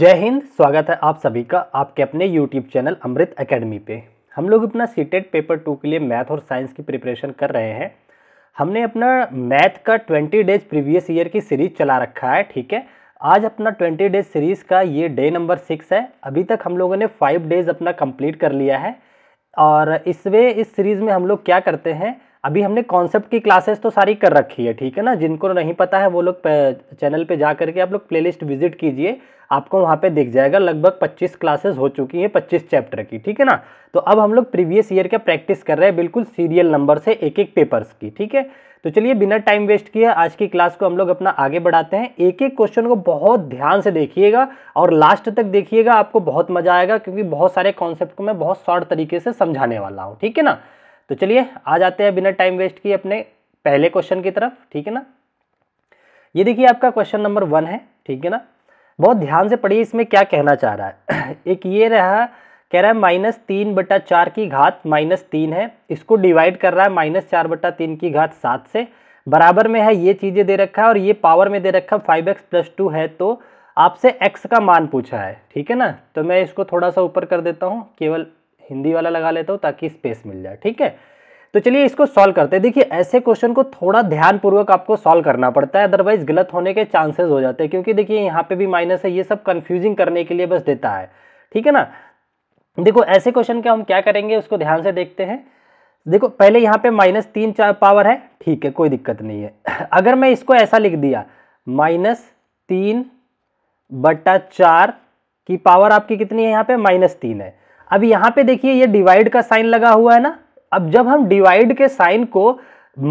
जय हिंद स्वागत है आप सभी का आपके अपने YouTube चैनल अमृत एकेडमी पे हम लोग अपना सीटेट पेपर टू के लिए मैथ और साइंस की प्रिपरेशन कर रहे हैं हमने अपना मैथ का 20 डेज प्रीवियस ईयर की सीरीज चला रखा है ठीक है आज अपना 20 डेज सीरीज़ का ये डे नंबर सिक्स है अभी तक हम लोगों ने फाइव डेज अपना कंप्लीट कर लिया है और इसमें इस सीरीज़ में हम लोग क्या करते हैं अभी हमने कॉन्सेप्ट की क्लासेस तो सारी कर रखी है ठीक है ना जिनको नहीं पता है वो लोग चैनल पे जा करके आप लोग प्लेलिस्ट विजिट कीजिए आपको वहाँ पे दिख जाएगा लगभग 25 क्लासेस हो चुकी हैं 25 चैप्टर की ठीक है ना तो अब हम लोग प्रीवियस ईयर का प्रैक्टिस कर रहे हैं बिल्कुल सीरियल नंबर से एक एक पेपर्स की ठीक है तो चलिए बिना टाइम वेस्ट किए आज की क्लास को हम लोग अपना आगे बढ़ाते हैं एक एक क्वेश्चन को बहुत ध्यान से देखिएगा और लास्ट तक देखिएगा आपको बहुत मजा आएगा क्योंकि बहुत सारे कॉन्सेप्ट को मैं बहुत शॉर्ट तरीके से समझाने वाला हूँ ठीक है ना तो चलिए आ जाते हैं बिना टाइम वेस्ट किए अपने पहले क्वेश्चन की तरफ ठीक है ना ये देखिए आपका क्वेश्चन नंबर वन है ठीक है ना बहुत ध्यान से पढ़िए इसमें क्या कहना चाह रहा है एक ये रहा कह रहा है माइनस तीन बटा चार की घात माइनस तीन है इसको डिवाइड कर रहा है माइनस चार बटा तीन की घात सात से बराबर में है ये चीज़ें दे रखा है और ये पावर में दे रखा है फाइव एक्स प्लस टू है तो आपसे एक्स का मान पूछा है ठीक है ना तो मैं इसको थोड़ा सा ऊपर कर देता हूँ केवल हिंदी वाला लगा लेता हूँ ताकि स्पेस मिल जाए ठीक है तो चलिए इसको सॉल्व करते हैं देखिए ऐसे क्वेश्चन को थोड़ा ध्यानपूर्वक आपको सॉल्व करना पड़ता है अदरवाइज गलत होने के चांसेस हो जाते हैं क्योंकि देखिए यहाँ पे भी माइनस है ये सब कन्फ्यूजिंग करने के लिए बस देता है ठीक है ना देखो ऐसे क्वेश्चन का हम क्या करेंगे उसको ध्यान से देखते हैं देखो पहले यहाँ पे माइनस तीन चार पावर है ठीक है कोई दिक्कत नहीं है अगर मैं इसको ऐसा लिख दिया माइनस तीन बटा चार की पावर आपकी कितनी है यहाँ पे माइनस तीन है अब यहाँ पे देखिए ये डिवाइड का साइन लगा हुआ है ना अब जब हम डिवाइड के साइन को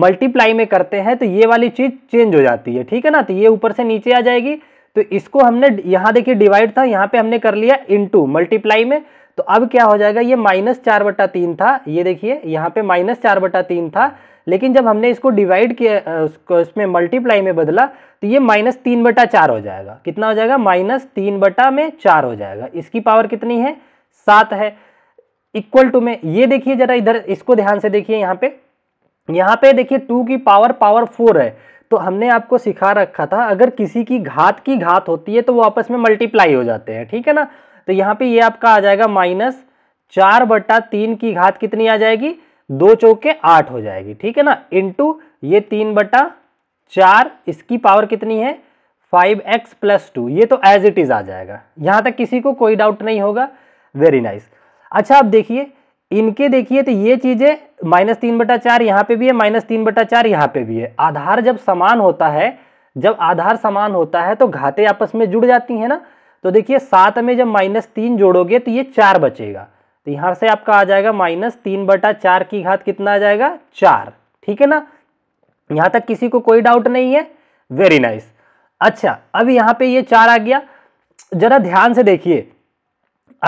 मल्टीप्लाई में करते हैं तो ये वाली चीज़ चेंज हो जाती है ठीक है ना तो ये ऊपर से नीचे आ जाएगी तो इसको हमने यहां देखिए डिवाइड था यहां पे हमने कर लिया इनटू मल्टीप्लाई में तो अब क्या हो जाएगा ये माइनस चार बटा तीन था ये देखिए यहां पे माइनस चार बटा तीन था लेकिन जब हमने इसको डिवाइड किया उसको इसमें मल्टीप्लाई में बदला तो ये माइनस तीन बटा चार हो जाएगा कितना हो जाएगा माइनस तीन बटा में चार हो जाएगा इसकी पावर कितनी है सात है इक्वल टू में ये देखिए जरा इधर इसको ध्यान से देखिए यहाँ पे यहाँ पे देखिए टू की पावर पावर फोर है तो हमने आपको सिखा रखा था अगर किसी की घात की घात होती है तो वो आपस में मल्टीप्लाई हो जाते हैं ठीक है ना तो यहाँ पे ये आपका आ जाएगा माइनस चार बटा तीन की घात कितनी आ जाएगी दो चौके आठ हो जाएगी ठीक है ना इंटू ये तीन बटा चार इसकी पावर कितनी है फाइव एक्स प्लस टू ये तो एज इट इज़ आ जाएगा यहाँ तक किसी को कोई डाउट नहीं होगा वेरी नाइस nice. अच्छा आप देखिए इनके देखिए तो ये चीज़ें माइनस तीन बटा चार यहाँ पे भी है माइनस तीन बटा चार यहाँ पे भी है आधार जब समान होता है जब आधार समान होता है तो घाते आपस में जुड़ जाती है ना तो देखिए सात में जब माइनस तीन जोड़ोगे तो ये चार बचेगा तो यहां से आपका आ जाएगा माइनस तीन बटा चार की घात कितना आ जाएगा चार ठीक है ना यहां तक किसी को कोई डाउट नहीं है वेरी नाइस अच्छा अब यहां पे ये चार आ गया जरा ध्यान से देखिए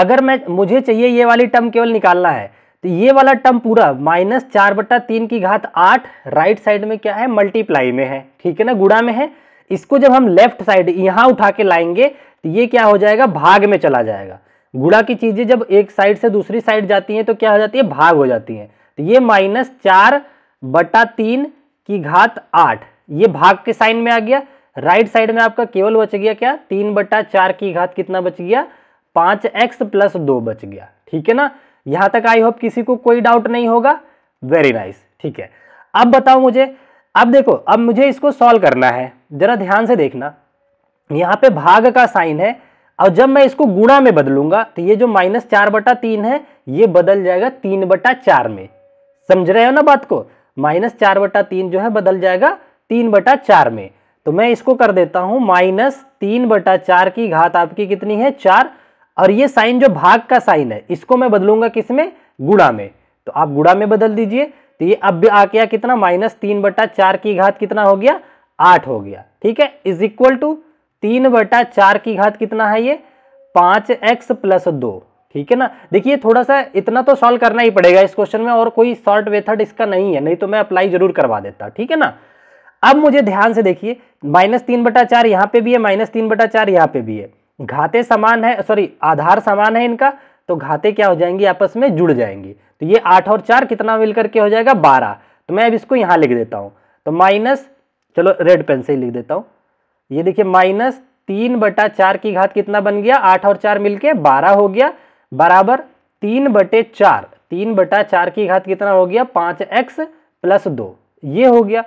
अगर मैं मुझे चाहिए ये वाली टर्म केवल निकालना है तो ये वाला टर्म पूरा माइनस चार बट्टा तीन की घात आठ राइट साइड में क्या है मल्टीप्लाई में है ठीक है ना गुड़ा में है इसको जब हम लेफ्ट साइड यहां उठा के लाएंगे तो ये क्या हो जाएगा भाग में चला जाएगा गुड़ा की चीज़ें जब एक साइड से दूसरी साइड जाती हैं तो क्या हो जाती है भाग हो जाती है तो ये माइनस चार बटा तीन की घात आठ ये भाग के साइन में आ गया राइट साइड में आपका केवल बच गया क्या तीन बटा चार की घात कितना बच गया पांच एक्स प्लस दो बच गया ठीक है ना यहां तक आई होप किसी को कोई डाउट नहीं होगा वेरी नाइस ठीक है अब बताओ मुझे अब देखो अब मुझे इसको सॉल्व करना है जरा ध्यान से देखना यहां पे भाग का साइन है और जब मैं इसको गुणा में बदलूंगा तो ये जो माइनस चार बटा तीन है ये बदल जाएगा तीन बटा चार में समझ रहे हो ना बात को माइनस चार बटा तीन जो है बदल जाएगा तीन बटा चार में तो मैं इसको कर देता हूं माइनस तीन बटा चार की घात आपकी कितनी है चार और ये साइन जो भाग का साइन है इसको मैं बदलूंगा किस में गुड़ा में तो आप गुड़ा में बदल दीजिए तो ये अब आ गया कितना माइनस तीन बटा चार की घात कितना हो गया आठ हो गया ठीक है इज इक्वल टू तीन बटा चार की घात कितना है ये पांच एक्स प्लस दो ठीक है ना देखिए थोड़ा सा इतना तो सॉल्व करना ही पड़ेगा इस क्वेश्चन में और कोई शॉर्ट मेथड इसका नहीं है नहीं तो मैं अप्लाई जरूर करवा देता ठीक है ना अब मुझे ध्यान से देखिए माइनस तीन बटा चार यहाँ पे भी है माइनस तीन बटा चार यहाँ पे भी है घाते समान है सॉरी आधार समान है इनका तो घाते क्या हो जाएंगी आपस में जुड़ जाएंगी तो ये आठ और चार कितना मिलकर के हो जाएगा बारह तो मैं अब इसको यहाँ लिख देता हूँ तो माइनस चलो रेड पेन से ही लिख देता हूँ ये देखिए माइनस तीन बटा चार की घात कितना बन गया आठ और चार मिलके बारह हो गया बराबर तीन बटे चार तीन बटा चार की घात कितना हो गया पाँच एक्स प्लस दो ये हो गया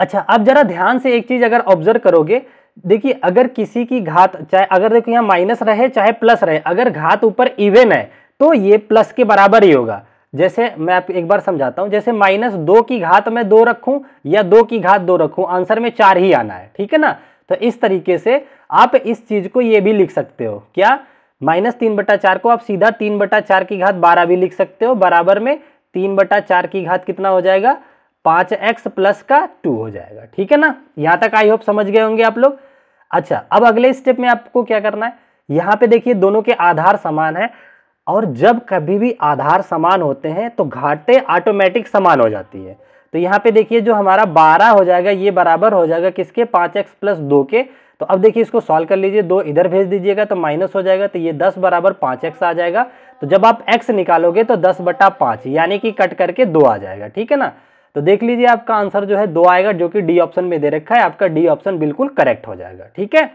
अच्छा अब जरा ध्यान से एक चीज अगर ऑब्जर्व करोगे देखिए अगर किसी की घात चाहे अगर देखो यहाँ माइनस रहे चाहे प्लस रहे अगर घात ऊपर इवेन है तो ये प्लस के बराबर ही होगा जैसे मैं आपको एक बार समझाता हूँ जैसे माइनस दो की घात में दो रखूँ या दो की घात दो रखूँ आंसर में चार ही आना है ठीक है ना तो इस तरीके से आप इस चीज़ को ये भी लिख सकते हो क्या माइनस तीन बटा चार को आप सीधा तीन बटा चार की घात बारह भी लिख सकते हो बराबर में तीन बटा चार की घात कितना हो जाएगा पाँच एक्स प्लस का टू हो जाएगा ठीक है ना यहाँ तक आई होप समझ गए होंगे आप लोग अच्छा अब अगले स्टेप में आपको क्या करना है यहाँ पे देखिए दोनों के आधार समान है और जब कभी भी आधार समान होते हैं तो घाटे ऑटोमेटिक समान हो जाती है तो यहाँ पे देखिए जो हमारा बारह हो जाएगा ये बराबर हो जाएगा किसके पाँच एक्स प्लस दो के तो अब देखिए इसको सॉल्व कर लीजिए दो इधर भेज दीजिएगा तो माइनस हो जाएगा तो ये दस बराबर पाँच एक्स आ जाएगा तो जब आप एक्स निकालोगे तो दस बटा पाँच यानी कि कट करके दो आ जाएगा ठीक है ना तो देख लीजिए आपका आंसर जो है दो आएगा जो कि डी ऑप्शन में दे रखा है आपका डी ऑप्शन बिल्कुल करेक्ट हो जाएगा ठीक है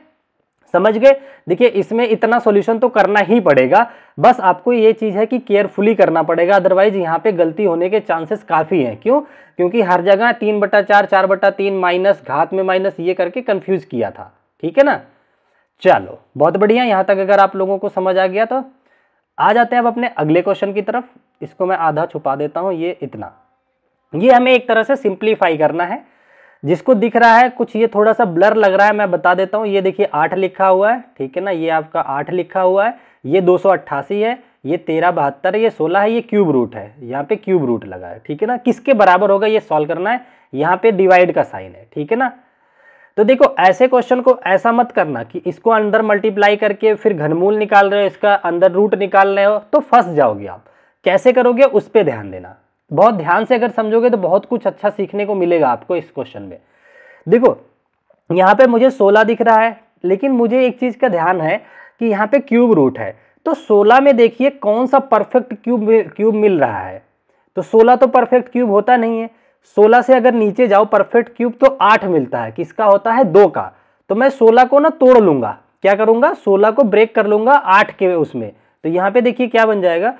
समझ गए देखिए इसमें इतना सॉल्यूशन तो करना ही पड़ेगा बस आपको ये चीज़ है कि केयरफुली करना पड़ेगा अदरवाइज यहाँ पे गलती होने के चांसेस काफ़ी हैं क्यों क्योंकि हर जगह तीन बटा चार चार बटा तीन माइनस घात में माइनस ये करके कंफ्यूज किया था ठीक है ना चलो बहुत बढ़िया यहाँ तक अगर आप लोगों को समझ आ गया तो आ जाते हैं अब अपने अगले क्वेश्चन की तरफ इसको मैं आधा छुपा देता हूँ ये इतना ये हमें एक तरह से सिंप्लीफाई करना है जिसको दिख रहा है कुछ ये थोड़ा सा ब्लर लग रहा है मैं बता देता हूँ ये देखिए आठ लिखा हुआ है ठीक है ना ये आपका आठ लिखा हुआ है ये दो है ये तेरह बहत्तर ये सोलह है ये क्यूब रूट है यहाँ पे क्यूब रूट लगा है ठीक है ना किसके बराबर होगा ये सॉल्व करना है यहाँ पे डिवाइड का साइन है ठीक है ना तो देखो ऐसे क्वेश्चन को ऐसा मत करना कि इसको अंदर मल्टीप्लाई करके फिर घनमूल निकाल रहे हो इसका अंदर रूट निकाल रहे हो तो फंस जाओगे आप कैसे करोगे उस पर ध्यान देना तो बहुत ध्यान से अगर समझोगे तो बहुत कुछ अच्छा सीखने को मिलेगा आपको इस क्वेश्चन में देखो यहाँ पे मुझे 16 दिख रहा है लेकिन मुझे एक चीज़ का ध्यान है कि यहाँ पे क्यूब रूट है तो 16 में देखिए कौन सा परफेक्ट क्यूब क्यूब मिल रहा है तो 16 तो परफेक्ट क्यूब होता नहीं है 16 से अगर नीचे जाओ परफेक्ट क्यूब तो 8 मिलता है किसका होता है दो का तो मैं 16 को ना तोड़ लूंगा क्या करूंगा सोलह को ब्रेक कर लूंगा आठ के उसमें तो यहाँ पे देखिए क्या बन जाएगा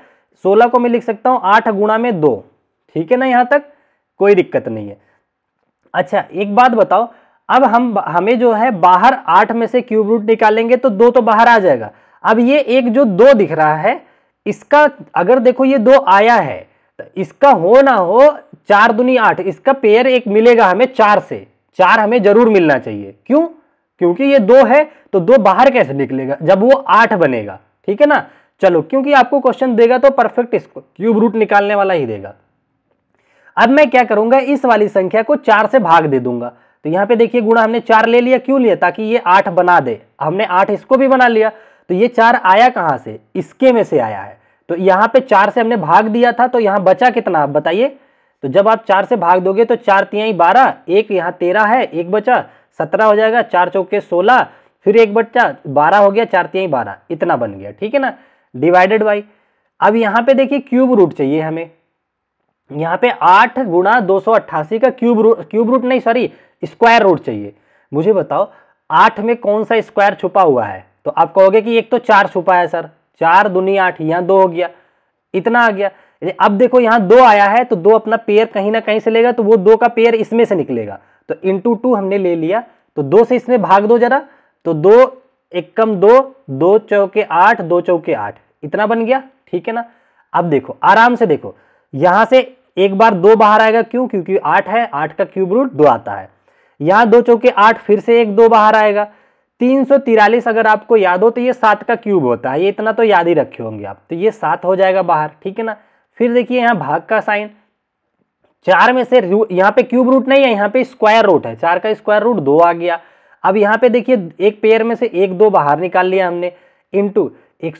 सोलह को मैं लिख सकता हूँ आठ गुणा में दो ठीक है ना यहाँ तक कोई दिक्कत नहीं है अच्छा एक बात बताओ अब हम हमें जो है बाहर आठ में से क्यूब रूट निकालेंगे तो दो तो बाहर आ जाएगा अब ये एक जो दो दिख रहा है इसका अगर देखो ये दो आया है तो इसका हो ना हो चार दुनी आठ इसका पेयर एक मिलेगा हमें चार से चार हमें जरूर मिलना चाहिए क्यों क्योंकि ये दो है तो दो बाहर कैसे निकलेगा जब वो आठ बनेगा ठीक है ना चलो क्योंकि आपको क्वेश्चन देगा तो परफेक्ट इसको क्यूब रूट निकालने वाला ही देगा अब मैं क्या करूंगा इस वाली संख्या को चार से भाग दे दूंगा तो यहाँ पे देखिए गुणा हमने चार ले लिया क्यों लिया ताकि ये आठ बना दे हमने आठ इसको भी बना लिया तो ये चार आया कहाँ से इसके में से आया है तो यहाँ पे चार से हमने भाग दिया था तो यहाँ बचा कितना आप बताइए तो जब आप चार से भाग दोगे तो चार तिहाई बारह एक यहाँ तेरह है एक बचा सत्रह हो जाएगा चार चौके सोलह फिर एक बच्चा बारह हो गया चार तिहाई बारह इतना बन गया ठीक है ना डिवाइडेड बाई अब यहाँ पे देखिए क्यूब रूट चाहिए हमें यहाँ पे आठ गुणा दो सौ अट्ठासी का क्यूब रूट क्यूब रूट नहीं सॉरी स्क्वायर रूट चाहिए मुझे बताओ आठ में कौन सा स्क्वायर छुपा हुआ है तो आप कहोगे कि एक तो चार छुपा है सर चार दुनी आठ यहाँ दो हो गया इतना आ गया अब देखो यहाँ दो आया है तो दो अपना पेयर कहीं ना कहीं से लेगा तो वो दो का पेयर इसमें से निकलेगा तो इंटू टू हमने ले लिया तो दो से इसमें भाग दो जरा तो दो एक कम दो दो चौके आठ दो चौके आठ इतना बन गया ठीक है ना अब देखो आराम से देखो यहां से एक बार दो बाहर आएगा क्यों क्योंकि आठ है आठ का क्यूब रूट दो आता है यहाँ दो चौके आठ फिर से एक दो बाहर आएगा तीन सौ तिरालीस अगर आपको याद हो तो ये सात का क्यूब होता है ये इतना तो याद ही रखे होंगे आप तो ये सात हो जाएगा बाहर ठीक है ना फिर देखिए यहाँ भाग का साइन चार में से यहाँ पे क्यूब रूट नहीं है यहाँ पे स्क्वायर रूट है चार का स्क्वायर रूट दो आ गया अब यहाँ पे देखिए एक पेयर में से एक दो बाहर निकाल लिया हमने इंटू एक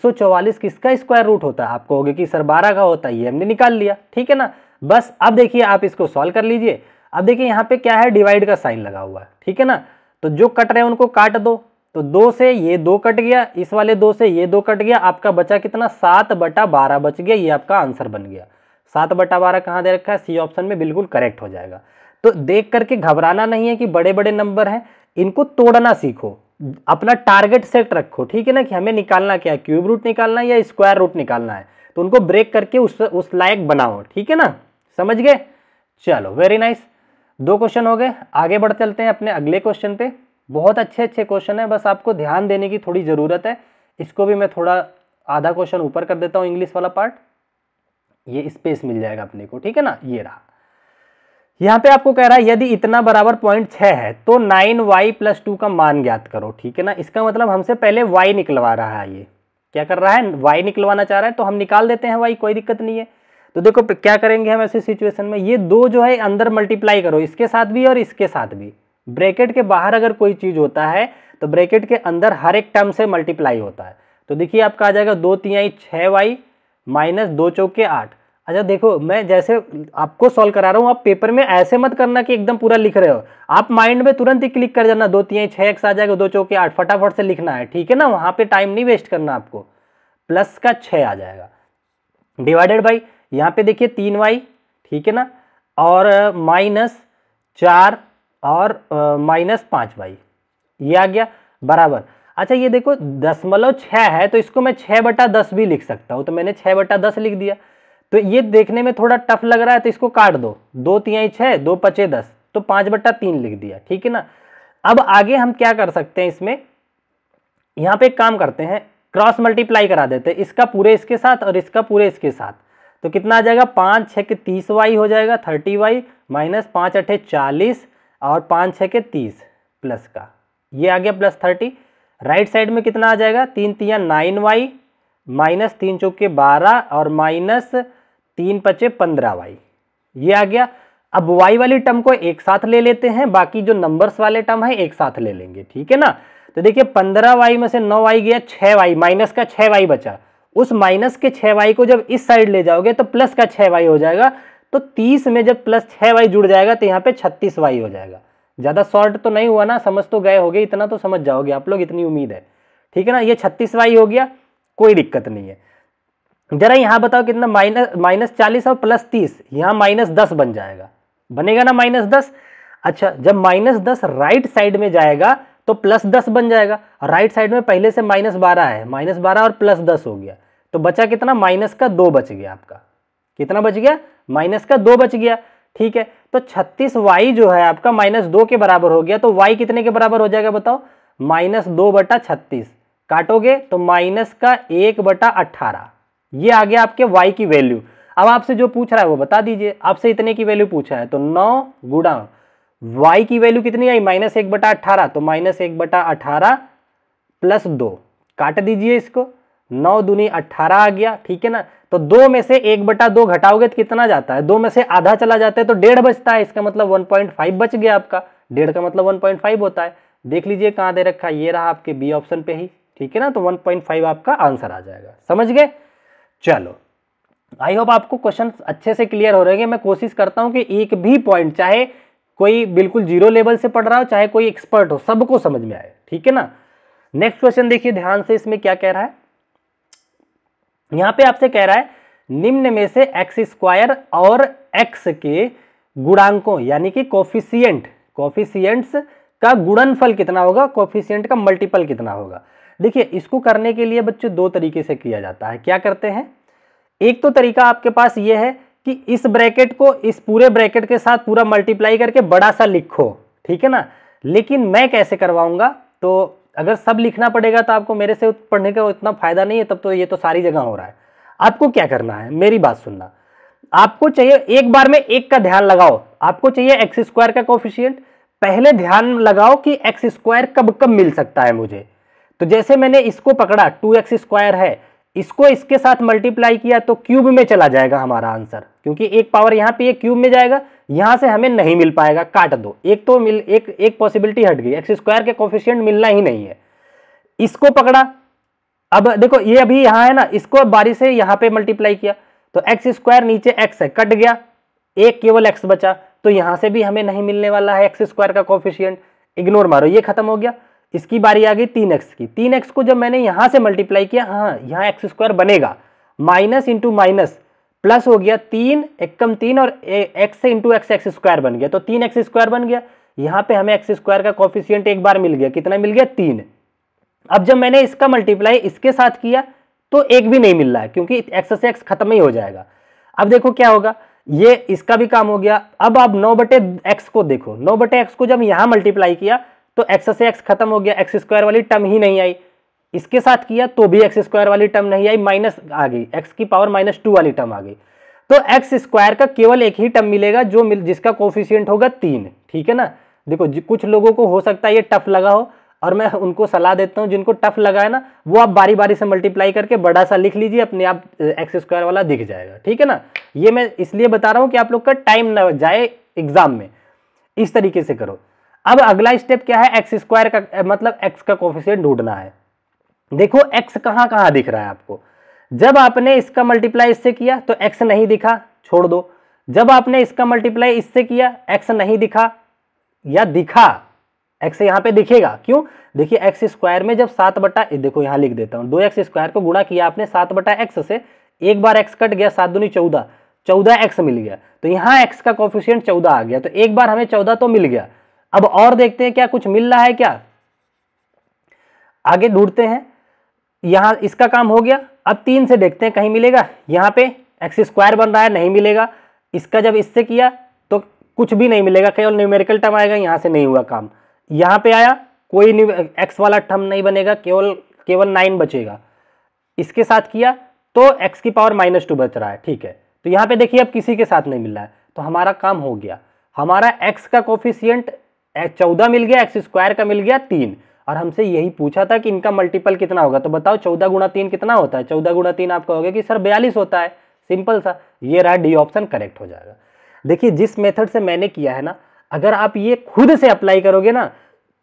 किसका स्क्वायर रूट होता है आपको होगा कि सर बारह का होता है ये हमने निकाल लिया ठीक है ना बस अब देखिए आप इसको सॉल्व कर लीजिए अब देखिए यहाँ पे क्या है डिवाइड का साइन लगा हुआ है ठीक है ना तो जो कट रहे हैं उनको काट दो तो दो से ये दो कट गया इस वाले दो से ये दो कट गया आपका बचा कितना सात बटा बारह बच गया ये आपका आंसर बन गया सात बटा बारह कहाँ दे रखा है सी ऑप्शन में बिल्कुल करेक्ट हो जाएगा तो देख करके घबराना नहीं है कि बड़े बड़े नंबर हैं इनको तोड़ना सीखो अपना टारगेट सेट रखो ठीक है ना कि हमें निकालना क्या है क्यूब रूट निकालना है या स्क्वायर रूट निकालना है तो उनको ब्रेक करके उस उस लायक बनाओ ठीक है ना समझ गए चलो वेरी नाइस दो क्वेश्चन हो गए आगे बढ़ चलते हैं अपने अगले क्वेश्चन पे बहुत अच्छे अच्छे क्वेश्चन है बस आपको ध्यान देने की थोड़ी ज़रूरत है इसको भी मैं थोड़ा आधा क्वेश्चन ऊपर कर देता हूँ इंग्लिश वाला पार्ट ये स्पेस मिल जाएगा अपने को ठीक है ना ये रहा यहाँ पे आपको कह रहा है यदि इतना बराबर पॉइंट छः है तो नाइन वाई प्लस टू का मान ज्ञात करो ठीक है ना इसका मतलब हमसे पहले वाई निकलवा रहा है ये क्या कर रहा है वाई निकलवाना चाह रहा है तो हम निकाल देते हैं वाई कोई दिक्कत नहीं है तो देखो क्या करेंगे हम ऐसे सिचुएशन में ये दो जो है अंदर मल्टीप्लाई करो इसके साथ भी और इसके साथ भी ब्रैकेट के बाहर अगर कोई चीज़ होता है तो ब्रैकेट के अंदर हर एक टर्म से मल्टीप्लाई होता है तो देखिए आपका आ जाएगा दो तिहाई छः वाई माइनस दो चौके आठ अच्छा देखो मैं जैसे आपको सॉल्व करा रहा हूँ आप पेपर में ऐसे मत करना कि एकदम पूरा लिख रहे हो आप माइंड में तुरंत ही क्लिक कर जाना दो तिहाई छः एक्स आ जाएगा दो चौके आठ फटाफट से लिखना है ठीक है ना वहाँ पर टाइम नहीं वेस्ट करना आपको प्लस का छः आ जाएगा डिवाइडेड बाई यहाँ पे देखिए तीन वाई ठीक है ना और माइनस चार और माइनस पाँच वाई ये आ गया बराबर अच्छा ये देखो दसमलव छः है तो इसको मैं छः बटा दस भी लिख सकता हूँ तो मैंने छः बटा दस लिख दिया तो ये देखने में थोड़ा टफ लग रहा है तो इसको काट दो दो तिहाई छः दो पचे दस तो पाँच बट्टा तीन लिख दिया ठीक है ना अब आगे हम क्या कर सकते हैं इसमें यहाँ पे एक काम करते हैं क्रॉस मल्टीप्लाई करा देते हैं इसका पूरे इसके साथ और इसका पूरे इसके साथ तो कितना आ जाएगा पाँच छः के तीस वाई हो जाएगा थर्टी वाई माइनस पाँच अठे चालीस और पाँच छः के तीस प्लस का ये आ गया प्लस थर्टी राइट साइड में कितना आ जाएगा तीन तिया नाइन वाई माइनस तीन चौके बारह और माइनस तीन पचे पंद्रह वाई ये आ गया अब वाई वाली टर्म को एक साथ ले लेते हैं बाकी जो नंबर्स वाले टर्म है एक साथ ले लेंगे ठीक है ना तो देखिए पंद्रह वाई में से नौ वाई गया छः वाई माइनस का छः वाई बचा उस माइनस के छः वाई को जब इस साइड ले जाओगे तो प्लस का छः वाई हो जाएगा तो तीस में जब प्लस छः वाई जुड़ जाएगा तो यहाँ पे छत्तीस वाई हो जाएगा ज़्यादा शॉर्ट तो नहीं हुआ ना समझ तो गए होगे इतना तो समझ जाओगे आप लोग इतनी उम्मीद है ठीक है ना ये छत्तीस वाई हो गया कोई दिक्कत नहीं है जरा यहाँ बताओ कितना माइनस माइनस चालीस और प्लस तीस यहाँ माइनस दस बन जाएगा बनेगा ना माइनस दस अच्छा जब माइनस दस राइट साइड में जाएगा तो प्लस दस बन जाएगा राइट साइड में पहले से माइनस बारह है माइनस बारह और प्लस दस हो गया तो बचा कितना माइनस का दो बच गया आपका कितना बच गया माइनस का दो बच गया ठीक है तो छत्तीस वाई जो है आपका माइनस दो के बराबर हो गया तो वाई कितने के बराबर हो जाएगा बताओ माइनस दो बटा छत्तीस काटोगे तो माइनस का एक बटा अट्ठारह ये आ गया आपके वाई की वैल्यू अब आपसे जो पूछ रहा है वो बता दीजिए आपसे इतने की वैल्यू पूछा है तो नौ गुड़ा वाई की वैल्यू कितनी आई माइनस एक बटा अट्ठारह तो माइनस एक बटा अट्ठारह प्लस दो काट दीजिए इसको नौ दुनी अट्ठारह आ गया ठीक है ना तो दो में से एक बटा दो घटाओगे तो कितना जाता है दो में से आधा चला जाता है तो डेढ़ बचता है इसका मतलब 1.5 बच गया आपका डेढ़ का मतलब 1.5 होता है देख लीजिए कहाँ दे रखा है ये रहा आपके बी ऑप्शन पे ही ठीक है ना तो 1.5 आपका आंसर आ जाएगा समझ गए चलो आई होप आपको क्वेश्चन अच्छे से क्लियर हो रहे हैं मैं कोशिश करता हूँ कि एक भी पॉइंट चाहे कोई बिल्कुल जीरो लेवल से पढ़ रहा हो चाहे कोई एक्सपर्ट हो सबको समझ में आए ठीक है ना नेक्स्ट क्वेश्चन देखिए ध्यान से इसमें क्या कह रहा है यहाँ पे आपसे कह रहा है निम्न में से एक्स स्क्वायर और एक्स के गुणांकों यानी कि कोफिशियंट कोफिशियंट्स का गुणनफल कितना होगा कोफिशियंट का मल्टीपल कितना होगा देखिए इसको करने के लिए बच्चों दो तरीके से किया जाता है क्या करते हैं एक तो तरीका आपके पास ये है कि इस ब्रैकेट को इस पूरे ब्रैकेट के साथ पूरा मल्टीप्लाई करके बड़ा सा लिखो ठीक है ना लेकिन मैं कैसे करवाऊंगा तो अगर सब लिखना पड़ेगा तो आपको मेरे से पढ़ने का इतना फ़ायदा नहीं है तब तो ये तो सारी जगह हो रहा है आपको क्या करना है मेरी बात सुनना आपको चाहिए एक बार में एक का ध्यान लगाओ आपको चाहिए एक्स स्क्वायर का कोफिशियंट पहले ध्यान लगाओ कि एक्स स्क्वायर कब कब मिल सकता है मुझे तो जैसे मैंने इसको पकड़ा टू एक्स स्क्वायर है इसको इसके साथ मल्टीप्लाई किया तो क्यूब में चला जाएगा हमारा आंसर क्योंकि एक पावर यहाँ पे ये क्यूब में जाएगा यहाँ से हमें नहीं मिल पाएगा काट दो एक तो मिल एक एक पॉसिबिलिटी हट गई एक्स स्क्वायर के कोफिशियंट मिलना ही नहीं है इसको पकड़ा अब देखो ये अभी यहाँ है ना इसको बारिश से यहाँ पे मल्टीप्लाई किया तो एक्स स्क्वायर नीचे एक्स है कट गया एक केवल एक्स बचा तो यहाँ से भी हमें नहीं मिलने वाला है एक्स स्क्वायर का कोफिशियंट इग्नोर मारो ये खत्म हो गया इसकी बारी आ गई तीन एक्स की तीन एक्स को जब मैंने यहाँ से मल्टीप्लाई किया हाँ यहाँ एक्स स्क्वायर बनेगा माइनस इंटू माइनस प्लस हो गया तीन एकम तीन और एक्स से इंटू एक्स एक्स स्क्वायर बन गया तो तीन एक्स स्क्वायर बन गया यहां पे हमें एक्स स्क्वायर का कॉफिशियंट एक बार मिल गया कितना मिल गया तीन अब जब मैंने इसका मल्टीप्लाई इसके साथ किया तो एक भी नहीं मिल रहा है क्योंकि एक्स से एक्स खत्म ही हो जाएगा अब देखो क्या होगा ये इसका भी काम हो गया अब आप नौ बटे एक्स को देखो नौ बटे एक्स को जब यहां मल्टीप्लाई किया तो एक्स से एक्स खत्म हो गया एक्स स्क्वायर वाली टर्म ही नहीं आई इसके साथ किया तो भी एक्स स्क्वायर वाली टर्म नहीं आई माइनस आ गई एक्स की पावर माइनस टू वाली टर्म आ गई तो एक्स स्क्वायर का केवल एक ही टर्म मिलेगा जो मिल जिसका कोफिशियंट होगा तीन ठीक है ना देखो कुछ लोगों को हो सकता है ये टफ लगा हो और मैं उनको सलाह देता हूँ जिनको टफ लगा है ना वो आप बारी बारी से मल्टीप्लाई करके बड़ा सा लिख लीजिए अपने आप एक्स स्क्वायर वाला दिख जाएगा ठीक है ना ये मैं इसलिए बता रहा हूँ कि आप लोग का टाइम ना जाए एग्जाम में इस तरीके से करो अब अगला स्टेप क्या है एक्स स्क्वायर का मतलब एक्स का कोफिशियंट ढूंढना है देखो एक्स कहाँ कहाँ दिख रहा है आपको जब आपने इसका मल्टीप्लाई इससे किया तो एक्स नहीं दिखा छोड़ दो जब आपने इसका मल्टीप्लाई इससे किया एक्स नहीं दिखा या दिखा एक्स यहाँ पे दिखेगा क्यों देखिए एक्स स्क्वायर में जब सात बटा देखो यहाँ लिख देता हूँ दो एक्स स्क्वायर को गुणा किया आपने सात बटा एक्स से एक बार एक्स कट गया सात दूनी चौदह चौदह एक्स मिल गया तो यहाँ एक्स का कॉफिशियंट चौदह आ गया तो एक बार हमें चौदह तो मिल गया अब और देखते हैं क्या कुछ मिल रहा है क्या आगे ढूंढते हैं यहाँ इसका काम हो गया अब तीन से देखते हैं कहीं मिलेगा यहाँ पे एक्स स्क्वायर बन रहा है नहीं मिलेगा इसका जब इससे किया तो कुछ भी नहीं मिलेगा केवल न्यूमेरिकल टर्म आएगा यहाँ से नहीं हुआ काम यहाँ पे आया कोई एक्स वाला टर्म नहीं बनेगा केवल केवल नाइन बचेगा इसके साथ किया तो एक्स की पावर माइनस टू बच रहा है ठीक है तो यहाँ पे देखिए अब किसी के साथ नहीं मिल रहा है तो हमारा काम हो गया हमारा एक्स का कोफिशियंट चौदह मिल गया एक्स स्क्वायर का मिल गया तीन और हमसे यही पूछा था कि इनका मल्टीपल कितना होगा तो बताओ चौदह गुणा तीन कितना होता है चौदह गुणा तीन आप कहोगे कि सर बयालीस होता है सिंपल सा ये रहा डी ऑप्शन करेक्ट हो जाएगा देखिए जिस मेथड से मैंने किया है ना अगर आप ये खुद से अप्लाई करोगे ना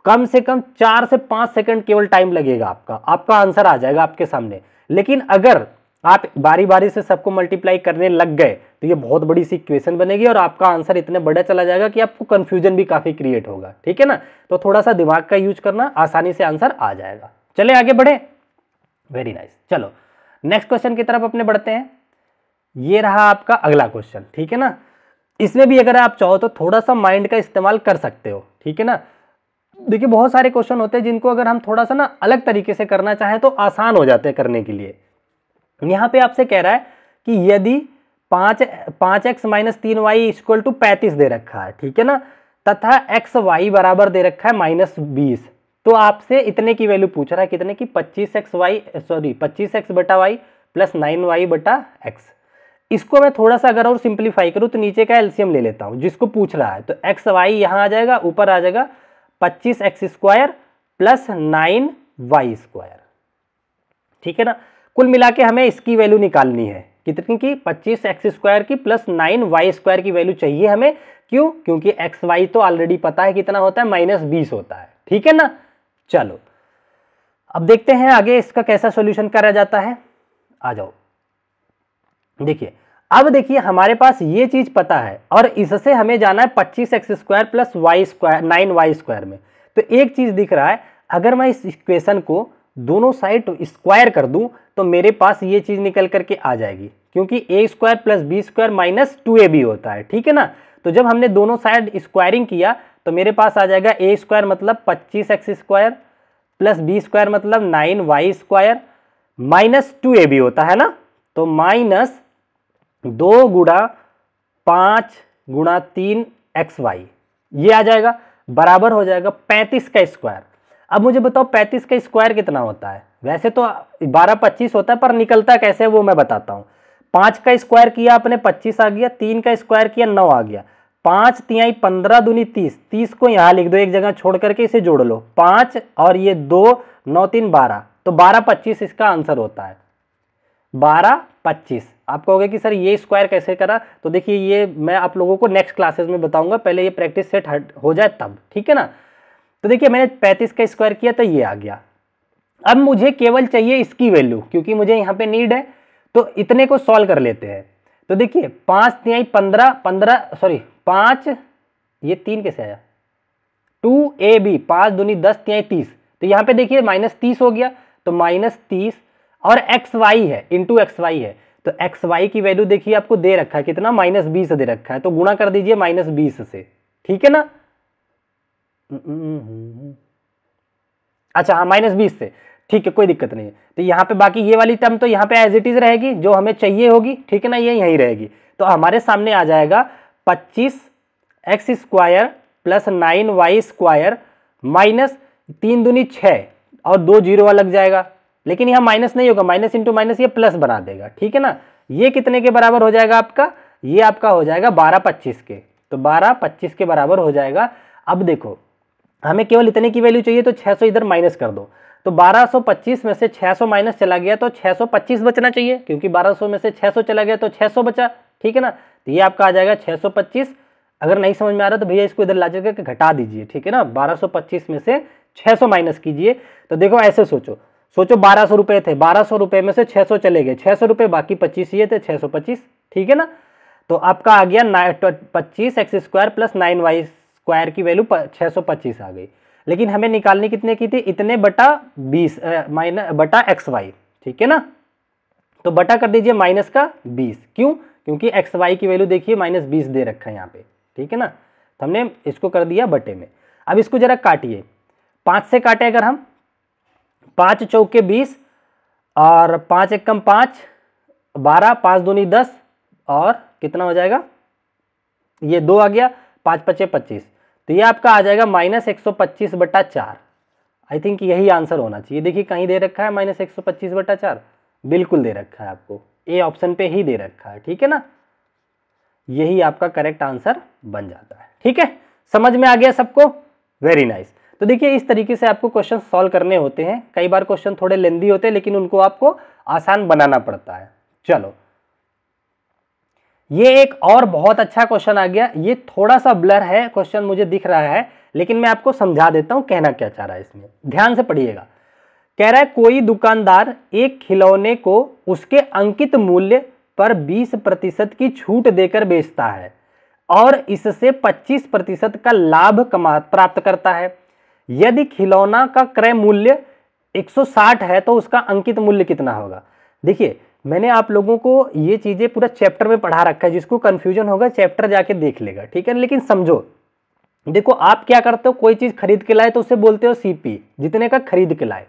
कम से कम चार से पाँच सेकंड केवल टाइम लगेगा आपका आपका आंसर आ जाएगा आपके सामने लेकिन अगर आप बारी बारी से सबको मल्टीप्लाई करने लग गए तो ये बहुत बड़ी सी क्वेश्चन बनेगी और आपका आंसर इतने बड़ा चला जाएगा कि आपको कन्फ्यूजन भी काफ़ी क्रिएट होगा ठीक है ना तो थोड़ा सा दिमाग का यूज करना आसानी से आंसर आ जाएगा चले आगे बढ़े वेरी नाइस nice. चलो नेक्स्ट क्वेश्चन की तरफ अपने बढ़ते हैं ये रहा आपका अगला क्वेश्चन ठीक है ना इसमें भी अगर आप चाहो तो थोड़ा सा माइंड का इस्तेमाल कर सकते हो ठीक है ना देखिए बहुत सारे क्वेश्चन होते हैं जिनको अगर हम थोड़ा सा ना अलग तरीके से करना चाहें तो आसान हो जाते हैं करने के लिए यहाँ पे आपसे कह रहा है कि यदि पाँच पाँच एक्स माइनस तीन वाई इक्वल टू पैंतीस दे रखा है ठीक है ना तथा एक्स वाई बराबर दे रखा है माइनस बीस तो आपसे इतने की वैल्यू पूछ रहा है कितने की पच्चीस एक्स वाई सॉरी पच्चीस एक्स बटा वाई प्लस नाइन वाई बटा एक्स इसको मैं थोड़ा सा अगर और सिंप्लीफाई करूँ तो नीचे का एल्सियम ले लेता हूँ जिसको पूछ रहा है तो एक्स वाई यहाँ आ जाएगा ऊपर आ जाएगा पच्चीस x square plus nine y square ठीक है ना कुल मिला के हमें इसकी वैल्यू निकालनी है कितनी की पच्चीस एक्स स्क्वायर की प्लस नाइन वाई स्क्वायर की वैल्यू चाहिए हमें क्यों क्योंकि एक्स वाई तो ऑलरेडी पता है कितना होता है माइनस बीस होता है ठीक है ना चलो अब देखते हैं आगे इसका कैसा सॉल्यूशन करा जाता है आ जाओ देखिए अब देखिए हमारे पास ये चीज पता है और इससे हमें जाना है पच्चीस x square plus y square nine y square में तो एक चीज दिख रहा है अगर मैं इस इक्वेशन को दोनों साइड स्क्वायर कर दूं तो मेरे पास ये चीज़ निकल करके आ जाएगी क्योंकि a square plus b square minus two a b होता है ठीक है ना तो जब हमने दोनों साइड स्क्वायरिंग किया तो मेरे पास आ जाएगा ए स्क्वायर मतलब पच्चीस x square plus b square मतलब nine y square minus two a b होता है ना तो माइनस दो गुणा पाँच गुणा तीन एक्स वाई ये आ जाएगा बराबर हो जाएगा पैंतीस का स्क्वायर अब मुझे बताओ पैंतीस का स्क्वायर कितना होता है वैसे तो बारह पच्चीस होता है पर निकलता कैसे वो मैं बताता हूँ पाँच का स्क्वायर किया आपने पच्चीस आ गया तीन का स्क्वायर किया नौ आ गया पाँच तिहाई पंद्रह दूनी तीस तीस को यहाँ लिख दो एक जगह छोड़ करके इसे जोड़ लो पाँच और ये दो नौ तीन बारह तो बारह पच्चीस इसका आंसर होता है बारह पच्चीस आप कहोगे कि सर ये स्क्वायर कैसे करा तो देखिए ये मैं आप लोगों को नेक्स्ट क्लासेस में बताऊंगा पहले ये प्रैक्टिस सेट हो जाए तब ठीक है ना तो देखिए मैंने पैंतीस का स्क्वायर किया तो ये आ गया अब मुझे केवल चाहिए इसकी वैल्यू क्योंकि मुझे यहाँ पे नीड है तो इतने को सॉल्व कर लेते हैं तो देखिए पाँच तिहाई पंद्रह पंद्रह सॉरी पाँच ये तीन कैसे आया टू ए बी पाँच दूनी दस तिहाई तीस तो यहाँ पे देखिए माइनस तीस हो गया तो माइनस तीस और एक्स वाई है इंटू एक्स वाई है तो एक्स वाई की वैल्यू देखिए आपको दे रखा है कितना माइनस बीस दे रखा है तो गुणा कर दीजिए माइनस बीस से ठीक है ना हम्म, हम्म, हम्म, अच्छा हाँ माइनस बीस से ठीक है कोई दिक्कत नहीं है तो यहाँ पे बाकी ये वाली टर्म तो यहाँ पे एज इट इज़ रहेगी जो हमें चाहिए होगी ठीक है ना ये यहीं रहेगी तो हमारे सामने आ जाएगा पच्चीस x square plus nine y square minus तीन दूनी छः और दो जीरो लग जाएगा लेकिन यहाँ माइनस नहीं होगा माइनस इंटू माइनस ये प्लस बना देगा ठीक है ना ये कितने के बराबर हो जाएगा आपका ये आपका हो जाएगा बारह पच्चीस के तो बारह पच्चीस के बराबर हो जाएगा अब देखो हमें केवल इतने की वैल्यू चाहिए तो 600 इधर माइनस कर दो तो 1225 में से 600 माइनस चला गया तो 625 बचना चाहिए क्योंकि 1200 में से 600 चला गया तो 600 बचा ठीक है ना तो ये आपका आ जाएगा 625 अगर नहीं समझ में आ रहा तो भैया इसको इधर ला जाकर घटा दीजिए ठीक है ना 1225 में से 600 माइनस कीजिए तो देखो ऐसे सोचो सोचो बारह सौ रुपये थे बारह सौ रुपये में से छः सौ चले गए छः सौ रुपये बाकी पच्चीस ये थे छः सौ पच्चीस ठीक है ना तो आपका आ गया ना पच्चीस x square plus nine y square की वैल्यू छः आ गई लेकिन हमें निकालनी कितने की थी इतने बटा बीस माइनस बटा एक्स वाई ठीक है ना तो बटा कर दीजिए माइनस का बीस क्यों क्योंकि एक्स वाई की वैल्यू देखिए माइनस बीस दे रखा है यहाँ पे ठीक है ना तो हमने इसको कर दिया बटे में अब इसको जरा काटिए पाँच से काटे अगर हम पाँच चौके बीस और पाँच एक कम पाँच बारह पाँच दूनी दस और कितना हो जाएगा ये दो आ गया पाँच पच्चे पच्चीस तो ये आपका आ जाएगा माइनस एक सौ पच्चीस बटा चार आई थिंक यही आंसर होना चाहिए देखिए कहीं दे रखा है माइनस एक सौ पच्चीस बटा चार बिल्कुल दे रखा है आपको ए ऑप्शन पे ही दे रखा है ठीक है ना यही आपका करेक्ट आंसर बन जाता है ठीक है समझ में आ गया सबको वेरी नाइस तो देखिए इस तरीके से आपको क्वेश्चन सॉल्व करने होते हैं कई बार क्वेश्चन थोड़े लेंदी होते हैं लेकिन उनको आपको आसान बनाना पड़ता है चलो ये एक और बहुत अच्छा क्वेश्चन आ गया ये थोड़ा सा ब्लर है क्वेश्चन मुझे दिख रहा है लेकिन मैं आपको समझा देता हूँ कहना क्या चाह रहा है इसमें ध्यान से पढ़िएगा कह रहा है कोई दुकानदार एक खिलौने को उसके अंकित मूल्य पर 20 प्रतिशत की छूट देकर बेचता है और इससे 25 प्रतिशत का लाभ कमा प्राप्त करता है यदि खिलौना का क्रय मूल्य 160 है तो उसका अंकित मूल्य कितना होगा देखिए मैंने आप लोगों को ये चीज़ें पूरा चैप्टर में पढ़ा रखा है जिसको कन्फ्यूजन होगा चैप्टर जाके देख लेगा ठीक है लेकिन समझो देखो आप क्या करते हो कोई चीज़ खरीद के लाए तो उसे बोलते हो सीपी जितने का खरीद के लाए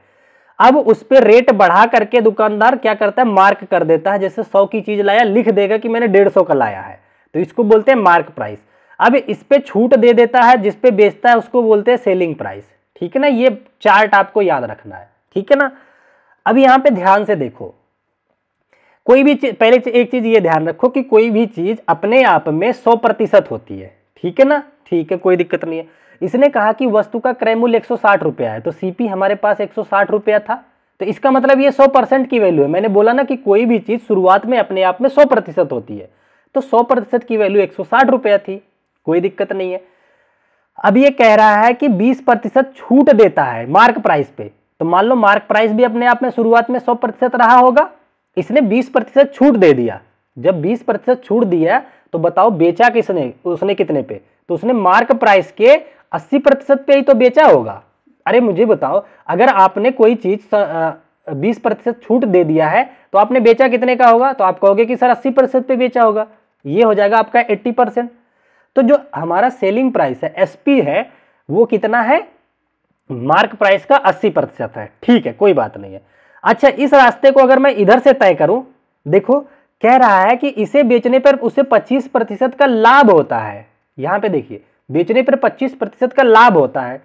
अब उस पर रेट बढ़ा करके दुकानदार क्या करता है मार्क कर देता है जैसे सौ की चीज़ लाया लिख देगा कि मैंने डेढ़ सौ का लाया है तो इसको बोलते हैं मार्क प्राइस अब इस पर छूट दे देता है जिस पे बेचता है उसको बोलते हैं सेलिंग प्राइस ठीक है ना ये चार्ट आपको याद रखना है ठीक है ना अब यहाँ पे ध्यान से देखो कोई भी चीज पहले एक चीज़ ये ध्यान रखो कि कोई भी चीज़ अपने आप में सौ प्रतिशत होती है ठीक है ना ठीक है कोई दिक्कत नहीं है इसने कहा कि वस्तु का क्रय मूल्य एक रुपया है तो सीपी हमारे पास एक रुपया था तो इसका मतलब ये सौ परसेंट की वैल्यू है मैंने बोला ना कि कोई भी चीज़ शुरुआत में अपने आप में सौ प्रतिशत होती है तो सौ प्रतिशत की वैल्यू एक रुपया थी कोई दिक्कत नहीं है अब ये कह रहा है कि बीस प्रतिशत छूट देता है मार्क प्राइस पे तो मान लो मार्क प्राइस भी अपने आप में शुरुआत में सौ प्रतिशत रहा होगा इसने 20 प्रतिशत छूट दे दिया जब 20 प्रतिशत छूट दिया तो बताओ बेचा किसने उसने कितने पे तो उसने मार्क प्राइस के 80 प्रतिशत पे ही तो बेचा होगा अरे मुझे बताओ अगर आपने कोई चीज बीस प्रतिशत छूट दे दिया है तो आपने बेचा कितने का होगा तो आप कहोगे कि सर अस्सी प्रतिशत पे बेचा होगा ये हो जाएगा आपका एट्टी परसेंट तो जो हमारा सेलिंग प्राइस है पी है वो कितना है मार्क प्राइस का अस्सी प्रतिशत है ठीक है कोई बात नहीं है अच्छा इस रास्ते को अगर मैं इधर से तय करूं देखो कह रहा है कि इसे बेचने पर उसे 25 प्रतिशत का लाभ होता है यहां पे देखिए बेचने पर 25 प्रतिशत का लाभ होता है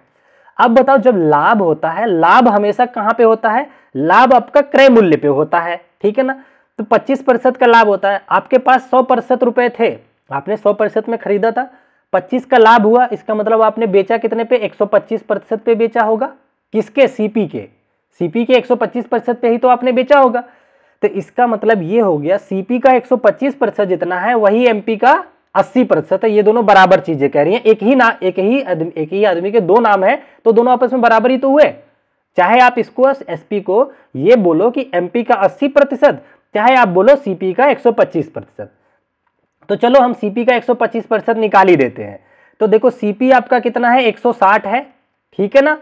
अब बताओ जब लाभ होता है लाभ हमेशा कहाँ पे होता है लाभ आपका क्रय मूल्य पे होता है ठीक है ना तो 25 प्रतिशत का लाभ होता है आपके पास 100 प्रतिशत रुपये थे आपने 100 प्रतिशत में खरीदा था 25 का लाभ हुआ इसका मतलब आपने बेचा कितने पे एक प्रतिशत पे बेचा होगा किसके सीपी के सीपी के 125 प्रतिशत पे ही तो आपने बेचा होगा तो इसका मतलब ये हो गया सीपी का 125 प्रतिशत जितना है वही एमपी का 80 प्रतिशत है ये दोनों बराबर चीजें कह रही हैं एक ही ना एक ही आदमी एक ही आदमी के दो नाम है तो दोनों आपस में बराबर ही तो हुए चाहे आप इसको एसपी को ये बोलो कि एमपी का अस्सी प्रतिशत चाहे आप बोलो सीपी का एक प्रतिशत तो चलो हम सीपी का एक प्रतिशत निकाल ही देते हैं तो देखो सीपी आपका कितना है 160 है ठीक है ना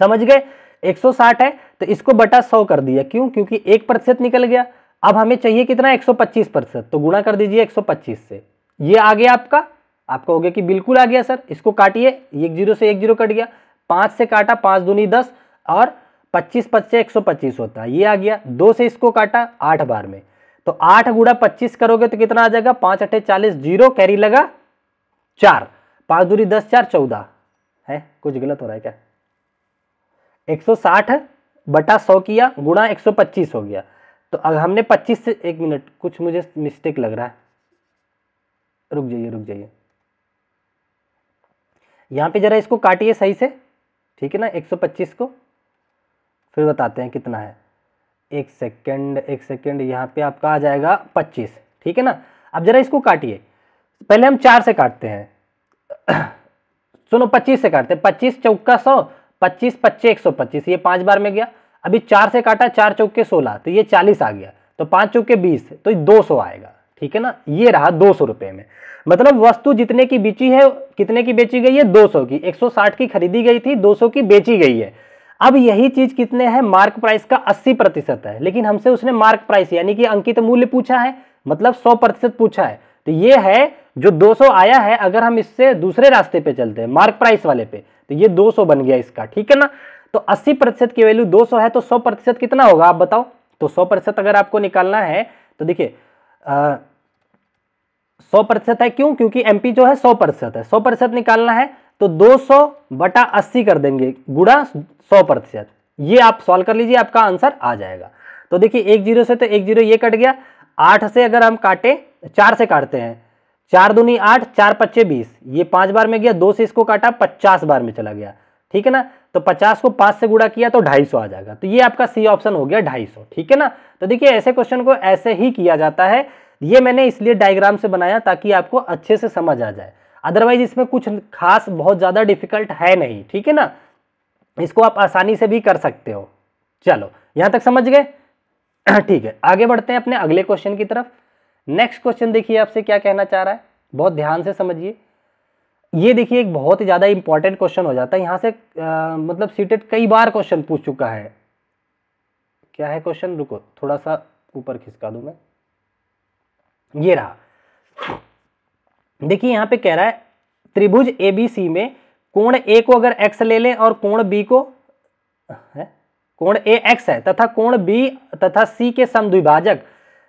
समझ गए 160 है तो इसको बटा 100 कर दिया क्यों क्योंकि एक प्रतिशत निकल गया अब हमें चाहिए कितना 125 प्रतिशत तो गुणा कर दीजिए 125 से ये आ गया आपका आपका हो गया कि बिल्कुल आ गया सर इसको काटिए एक जीरो से एक जीरो कट गया पाँच से काटा पाँच दूनी दस और पच्चीस पच्चे एक सौ पच्चीस होता है ये आ गया दो से इसको काटा आठ बार में तो आठ गुणा पच्चीस करोगे तो कितना आ जाएगा पाँच अट्ठे चालीस जीरो कैरी लगा चार पाँच दूरी दस चार चौदह है कुछ गलत हो रहा है क्या 160 बटा 100 किया गुणा 125 हो गया तो अब हमने 25 से एक मिनट कुछ मुझे मिस्टेक लग रहा है रुक जाइए रुक जाइए यहाँ पे जरा इसको काटिए सही से ठीक है ना 125 को फिर बताते हैं कितना है एक सेकंड एक सेकंड यहाँ पे आपका आ जाएगा 25 ठीक है ना अब जरा इसको काटिए पहले हम चार से काटते हैं सुनो 25 से काटते हैं 25 चौका सौ पच्चीस पच्चे एक सौ पच्चीस ये पांच बार में गया अभी चार से काटा चार चौके सोलह तो ये चालीस आ गया तो पांच चौके बीस तो दो सौ आएगा ठीक है ना ये रहा दो सौ रुपये में मतलब वस्तु जितने की बेची है कितने की बेची गई है दो सौ की एक सौ साठ की खरीदी गई थी दो सौ की बेची गई है अब यही चीज कितने है मार्क प्राइस का अस्सी प्रतिशत है लेकिन हमसे उसने मार्क प्राइस यानी कि अंकित मूल्य पूछा है मतलब सौ प्रतिशत पूछा है तो ये है जो 200 आया है अगर हम इससे दूसरे रास्ते पे चलते हैं मार्क प्राइस वाले पे तो ये 200 बन गया इसका ठीक है ना तो 80 प्रतिशत की वैल्यू 200 है तो 100 प्रतिशत कितना होगा आप बताओ तो 100 प्रतिशत अगर आपको निकालना है तो देखिए सौ प्रतिशत है क्यों क्योंकि एमपी जो है सौ प्रतिशत है सौ प्रतिशत निकालना है तो दो बटा अस्सी कर देंगे गुड़ा सौ प्रतिशत ये आप सॉल्व कर लीजिए आपका आंसर आ जाएगा तो देखिए एक जीरो से तो एक जीरो ये कट गया आठ से अगर हम काटें चार से काटते हैं चार दूनी आठ चार पच्चे बीस ये पांच बार में गया दो से इसको काटा पचास बार में चला गया ठीक है ना तो पचास को पांच से गुड़ा किया तो ढाई सौ आ जाएगा तो ये आपका सी ऑप्शन हो गया ढाई सौ ठीक है ना तो देखिए ऐसे क्वेश्चन को ऐसे ही किया जाता है ये मैंने इसलिए डायग्राम से बनाया ताकि आपको अच्छे से समझ आ जाए अदरवाइज इसमें कुछ खास बहुत ज़्यादा डिफिकल्ट है नहीं ठीक है ना इसको आप आसानी से भी कर सकते हो चलो यहां तक समझ गए ठीक है आगे बढ़ते हैं अपने अगले क्वेश्चन की तरफ नेक्स्ट क्वेश्चन देखिए आपसे क्या कहना चाह रहा है बहुत ध्यान से समझिए ये देखिए एक बहुत ही ज़्यादा इंपॉर्टेंट क्वेश्चन हो जाता है यहाँ से आ, मतलब सीटेट कई बार क्वेश्चन पूछ चुका है क्या है क्वेश्चन रुको थोड़ा सा ऊपर खिसका दूँ मैं ये रहा देखिए यहाँ पे कह रहा है त्रिभुज ए में कोण ए को अगर एक्स ले लें और कोण बी को है कोण ए एक्स है तथा कोण बी तथा सी के समद्विभाजक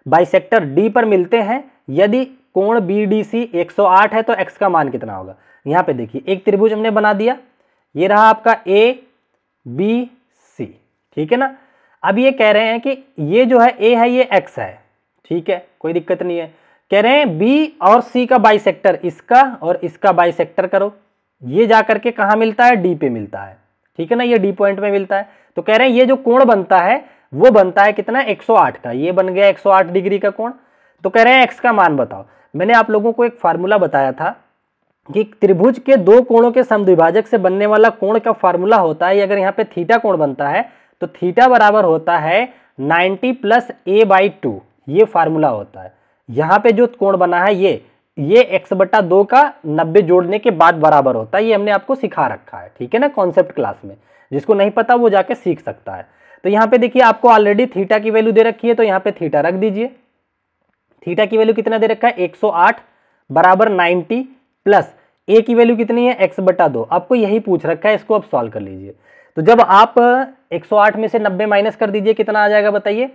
बाइसेक्टर डी पर मिलते हैं यदि कोण बी डी सी एक है तो एक्स का मान कितना होगा यहाँ पे देखिए एक त्रिभुज हमने बना दिया ये रहा आपका ए बी सी ठीक है ना अब ये कह रहे हैं कि ये जो है ए है ये एक्स है ठीक है कोई दिक्कत नहीं है कह रहे हैं बी और सी का सेक्टर इसका और इसका बाइसेक्टर करो ये जा करके कहाँ मिलता है डी पे मिलता है ठीक है ना ये डी पॉइंट में मिलता है तो कह रहे हैं ये जो कोण बनता है वो बनता है कितना 108 का ये बन गया 108 डिग्री का कोण तो कह रहे हैं एक्स का मान बताओ मैंने आप लोगों को एक फार्मूला बताया था कि त्रिभुज के दो कोणों के समद्विभाजक से बनने वाला कोण का फार्मूला होता है अगर यहाँ पे थीटा कोण बनता है तो थीटा बराबर होता है ninety plus a by two ये फार्मूला होता है यहाँ पे जो कोण बना है ये ये एक्स बटा दो का नब्बे जोड़ने के बाद बराबर होता है ये हमने आपको सिखा रखा है ठीक है ना कॉन्सेप्ट क्लास में जिसको नहीं पता वो जाके सीख सकता है तो यहाँ पे देखिए आपको ऑलरेडी थीटा की वैल्यू दे रखी है तो यहाँ पे थीटा रख दीजिए थीटा की वैल्यू कितना दे रखा है 108 बराबर 90 प्लस ए की वैल्यू कितनी है एक्स बटा दो आपको यही पूछ रखा है इसको आप सॉल्व कर लीजिए तो जब आप 108 में से 90 माइनस कर दीजिए कितना आ जाएगा बताइए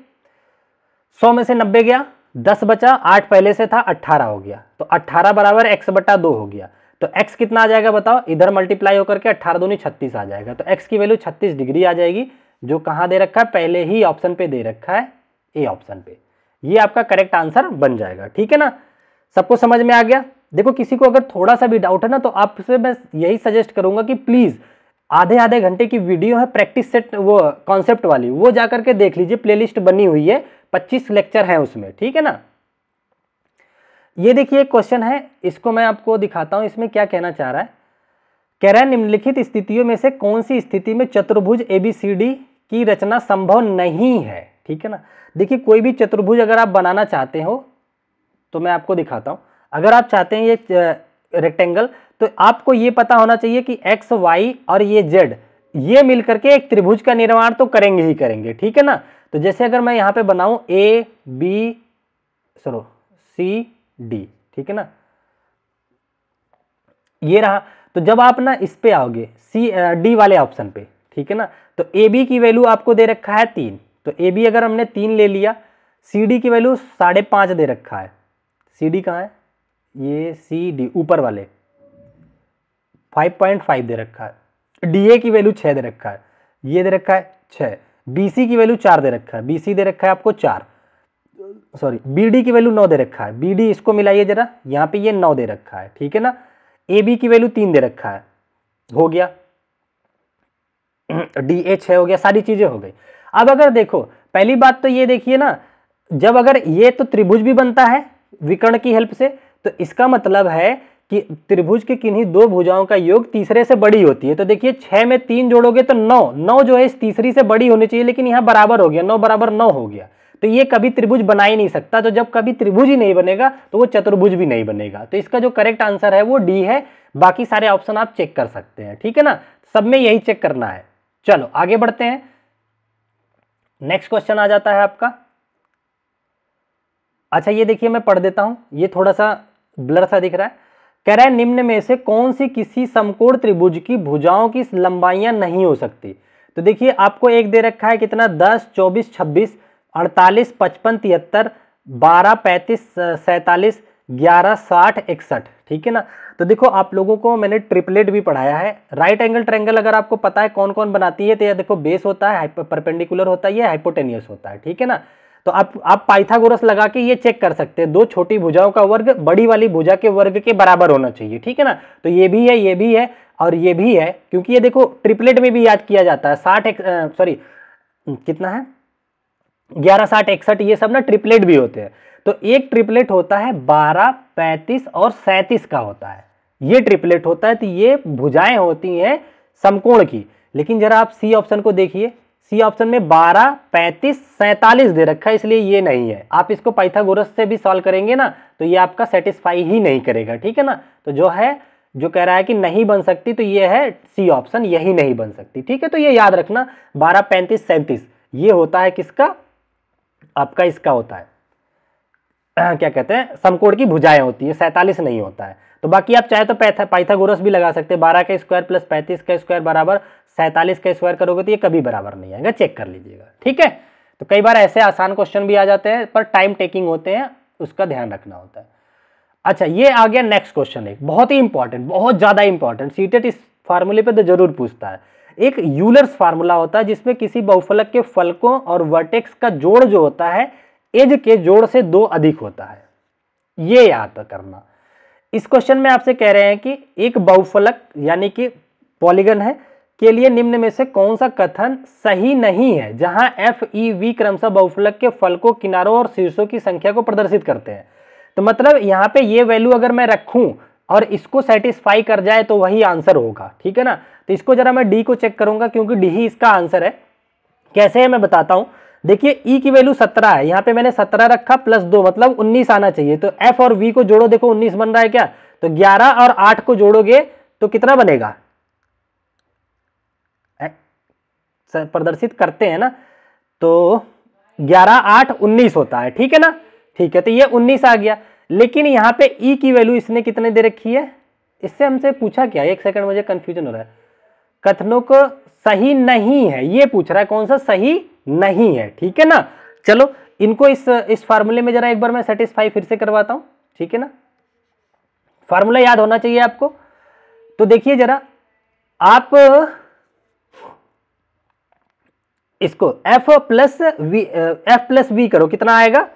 100 में से 90 गया 10 बचा 8 पहले से था 18 हो गया तो 18 बराबर एक्स बटा दो हो गया तो x कितना आ जाएगा बताओ इधर मल्टीप्लाई होकर के अट्ठारह दोनों छत्तीस आ जाएगा तो एक्स की वैल्यू छत्तीस डिग्री आ जाएगी जो कहाँ दे रखा है पहले ही ऑप्शन पे दे रखा है ए ऑप्शन पे ये आपका करेक्ट आंसर बन जाएगा ठीक है ना सबको समझ में आ गया देखो किसी को अगर थोड़ा सा भी डाउट है ना तो आपसे मैं यही सजेस्ट करूंगा कि प्लीज़ आधे आधे घंटे की वीडियो है प्रैक्टिस सेट वो कॉन्सेप्ट वाली वो जा करके देख लीजिए प्लेलिस्ट बनी हुई है पच्चीस लेक्चर हैं उसमें ठीक है ना ये देखिए एक क्वेश्चन है इसको मैं आपको दिखाता हूँ इसमें क्या कहना चाह रहा है कह रहा है निम्नलिखित स्थितियों में से कौन सी स्थिति में चतुर्भुज ए बी सी डी की रचना संभव नहीं है ठीक है ना देखिए कोई भी चतुर्भुज अगर आप बनाना चाहते हो तो मैं आपको दिखाता हूँ अगर आप चाहते हैं ये रेक्टेंगल तो आपको ये पता होना चाहिए कि एक्स वाई और ये जेड ये मिलकर के एक त्रिभुज का निर्माण तो करेंगे ही करेंगे ठीक है ना तो जैसे अगर मैं यहाँ पे बनाऊँ A B sorry C D ठीक है ना ये रहा तो जब आप ना इस पे आओगे सी डी वाले ऑप्शन पे ठीक है ना तो ए बी की वैल्यू आपको दे रखा है तीन तो ए बी अगर हमने तीन ले लिया सी डी की वैल्यू साढ़े पाँच दे रखा है सी डी कहाँ है ये सी डी ऊपर वाले फाइव पॉइंट फाइव दे रखा है डी ए की वैल्यू छः दे रखा है ये दे रखा है छः बी सी की वैल्यू चार दे रखा है बी सी दे रखा है आपको चार सॉरी बी डी की वैल्यू नौ दे रखा है बी डी इसको मिलाइए जरा यहाँ पे ये नौ दे रखा है ठीक है ना ए बी की वैल्यू तीन दे रखा है हो गया डी एच है हो गया सारी चीज़ें हो गई अब अगर देखो पहली बात तो ये देखिए ना जब अगर ये तो त्रिभुज भी बनता है विकर्ण की हेल्प से तो इसका मतलब है कि त्रिभुज के किन्हीं दो भुजाओं का योग तीसरे से बड़ी होती है तो देखिए छः में तीन जोड़ोगे तो नौ नौ जो है इस तीसरी से बड़ी होनी चाहिए लेकिन यहाँ बराबर हो गया नौ बराबर नौ हो गया तो ये कभी त्रिभुज बना ही नहीं सकता तो जब कभी त्रिभुज ही नहीं बनेगा तो वो चतुर्भुज भी नहीं बनेगा तो इसका जो करेक्ट आंसर है वो डी है बाकी सारे ऑप्शन आप चेक कर सकते हैं ठीक है ना सब में यही चेक करना है चलो आगे बढ़ते हैं नेक्स्ट क्वेश्चन आ जाता है आपका अच्छा ये देखिए मैं पढ़ देता हूं ये थोड़ा सा ब्लर सा दिख रहा है कह रहा है निम्न में से कौन सी किसी समकोण त्रिभुज की भुजाओं की लंबाइयां नहीं हो सकती तो देखिए आपको एक दे रखा है कितना दस चौबीस छब्बीस अड़तालीस पचपन तिहत्तर बारह पैंतीस सैतालीस ग्यारह साठ इकसठ ठीक है ना तो देखो आप लोगों को मैंने ट्रिपलेट भी पढ़ाया है राइट एंगल ट्रेंगल अगर आपको पता है कौन कौन बनाती है तो यह देखो बेस होता है परपेंडिकुलर होता है या हाइपोटेनियस होता है ठीक है ना तो आप आप पाइथागोरस लगा के ये चेक कर सकते हैं दो छोटी भुजाओं का वर्ग बड़ी वाली भुजा के वर्ग के बराबर होना चाहिए ठीक है ना तो ये भी है ये भी है और ये भी है क्योंकि ये देखो ट्रिपलेट में भी याद किया जाता है साठ सॉरी कितना है ग्यारह साठ इकसठ ये सब ना ट्रिपलेट भी होते हैं तो एक ट्रिपलेट होता है बारह पैंतीस और सैंतीस का होता है ये ट्रिपलेट होता है तो ये भुजाएं होती हैं समकोण की लेकिन जरा आप सी ऑप्शन को देखिए सी ऑप्शन में 12, 35, सैंतालीस दे रखा है इसलिए ये नहीं है आप इसको पाइथागोरस से भी सॉल्व करेंगे ना तो ये आपका सेटिस्फाई ही नहीं करेगा ठीक है ना तो जो है जो कह रहा है कि नहीं बन सकती तो ये है सी ऑप्शन यही नहीं बन सकती ठीक है तो ये याद रखना बारह पैंतीस सैंतीस ये होता है किसका आपका इसका होता है क्या कहते हैं समकोण की भुजाएं होती है सैंतालीस नहीं होता है तो बाकी आप चाहे तो पाइथागोरस भी लगा सकते हैं बारह का स्क्वायर प्लस पैंतीस का स्क्वायर बराबर सैंतालीस का स्क्वायर करोगे तो ये कभी बराबर नहीं आएगा चेक कर लीजिएगा ठीक है तो कई बार ऐसे आसान क्वेश्चन भी आ जाते हैं पर टाइम टेकिंग होते हैं उसका ध्यान रखना होता है अच्छा ये आ गया नेक्स्ट क्वेश्चन एक बहुत ही इंपॉर्टेंट बहुत ज़्यादा इंपॉर्टेंट सीटेट इस फार्मूले पर तो जरूर पूछता है एक यूलर्स फार्मूला होता है जिसमें किसी बहुफलक के फलकों और वर्टेक्स का जोड़ जो होता है एज के जोड़ से दो अधिक होता है ये याद करना इस क्वेश्चन में आपसे कह रहे हैं कि एक बहुफलक यानी कि पॉलीगन है के लिए निम्न में से कौन सा कथन सही नहीं है जहां एफ ई वी क्रमशः बहुफलक के को किनारों और शीर्षों की संख्या को प्रदर्शित करते हैं तो मतलब यहाँ पे ये वैल्यू अगर मैं रखूं और इसको सेटिस्फाई कर जाए तो वही आंसर होगा ठीक है ना तो इसको जरा मैं डी को चेक करूंगा क्योंकि डी ही इसका आंसर है कैसे है मैं बताता हूँ देखिए E की वैल्यू सत्रह है यहाँ पे मैंने सत्रह रखा प्लस दो मतलब उन्नीस आना चाहिए तो F और V को जोड़ो देखो 19 बन रहा है क्या तो ग्यारह और आठ को जोड़ोगे तो कितना बनेगा प्रदर्शित करते हैं ना तो ग्यारह आठ उन्नीस होता है ठीक है ना ठीक है तो ये उन्नीस आ गया लेकिन यहाँ पे ई e की वैल्यू इसने कितने दे रखी है इससे हमसे पूछा क्या एक सेकंड मुझे कंफ्यूजन हो रहा है कथनों को सही नहीं है ये पूछ रहा है कौन सा सही नहीं है ठीक है ना चलो इनको इस इस फार्मूले में जरा एक बार मैं सेटिस्फाई फिर से करवाता हूँ ठीक है ना फार्मूला याद होना चाहिए आपको तो देखिए जरा आप इसको F plus V F plus V करो कितना आएगा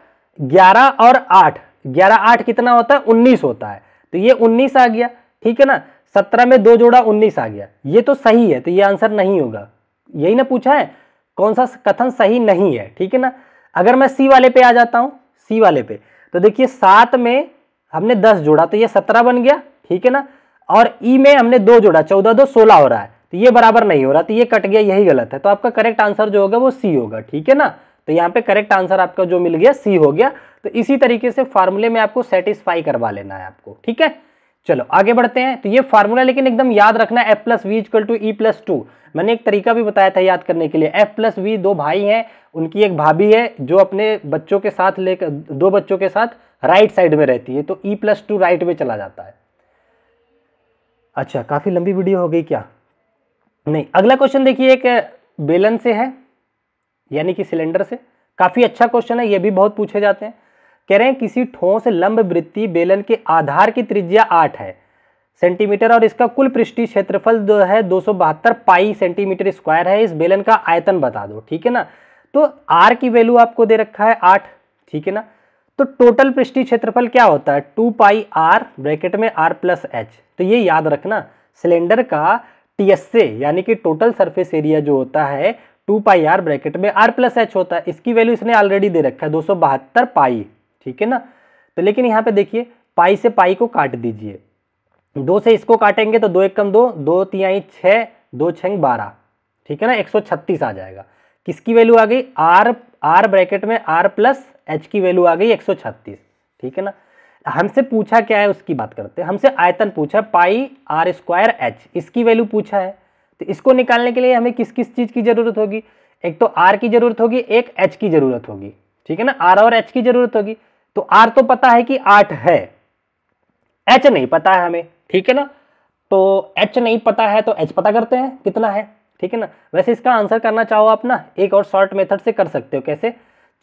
ग्यारह और आठ ग्यारह आठ कितना होता है उन्नीस होता है तो ये उन्नीस आ गया ठीक है ना सत्रह में दो जोड़ा उन्नीस आ गया ये तो सही है तो ये आंसर नहीं होगा यही ना पूछा है कौन सा कथन सही नहीं है ठीक है ना अगर मैं सी वाले पे आ जाता हूँ सी वाले पे तो देखिए सात में हमने दस जोड़ा तो ये सत्रह बन गया ठीक है ना और ई e में हमने दो जोड़ा चौदह दो सोलह हो रहा है तो ये बराबर नहीं हो रहा तो ये कट गया यही गलत है तो आपका करेक्ट आंसर जो होगा वो सी होगा ठीक है ना तो यहाँ पे करेक्ट आंसर आपका जो मिल गया सी हो गया तो इसी तरीके से फार्मूले में आपको सेटिस्फाई करवा लेना है आपको ठीक है चलो आगे बढ़ते हैं तो ये फार्मूला लेकिन एकदम याद रखना F plus V equal to E plus two मैंने एक तरीका भी बताया था याद करने के लिए एफ प्लस वी दो भाई हैं उनकी एक भाभी है जो अपने बच्चों के साथ लेकर दो बच्चों के साथ राइट साइड में रहती है तो ई प्लस टू राइट में चला जाता है अच्छा काफ़ी लंबी वीडियो हो गई क्या नहीं अगला क्वेश्चन देखिए एक बेलन से है यानी कि सिलेंडर से काफ़ी अच्छा क्वेश्चन है ये भी बहुत पूछे जाते हैं कह रहे हैं किसी ठोस लंब वृत्ति बेलन के आधार की त्रिज्या आठ है सेंटीमीटर और इसका कुल पृष्ठी क्षेत्रफल जो है दो पाई सेंटीमीटर स्क्वायर है इस बेलन का आयतन बता दो ठीक है ना तो आर की वैल्यू आपको दे रखा है आठ ठीक है ना तो टोटल पृष्ठी क्षेत्रफल क्या होता है टू पाई आर ब्रैकेट में आर प्लस एच तो ये याद रखना सिलेंडर का टीएसए यानी कि टोटल सरफेस एरिया जो होता है टू पाई आर ब्रैकेट में आर प्लस एच होता है इसकी वैल्यू इसने ऑलरेडी दे रखा है दो पाई ठीक है ना तो लेकिन यहाँ पे देखिए पाई से पाई को काट दीजिए दो से इसको काटेंगे तो दो एक कम दो दो तिहाई छः दो छंग बारह ठीक है ना एक सौ छत्तीस आ जाएगा किसकी वैल्यू आ गई आर आर ब्रैकेट में आर प्लस एच की वैल्यू आ गई एक सौ छत्तीस ठीक है ना हमसे पूछा क्या है उसकी बात करते हैं हमसे आयतन पूछा पाई आर स्क्वायर एच इसकी वैल्यू पूछा है तो इसको निकालने के लिए हमें किस किस चीज़ की ज़रूरत होगी एक तो आर की ज़रूरत होगी एक एच की ज़रूरत होगी ठीक है ना आर और एच की ज़रूरत होगी तो आर तो पता है कि आठ है एच नहीं पता है हमें ठीक है ना तो एच नहीं पता है तो एच पता करते हैं कितना है ठीक है ना वैसे इसका आंसर करना चाहो आप ना एक और शॉर्ट मेथड से कर सकते हो कैसे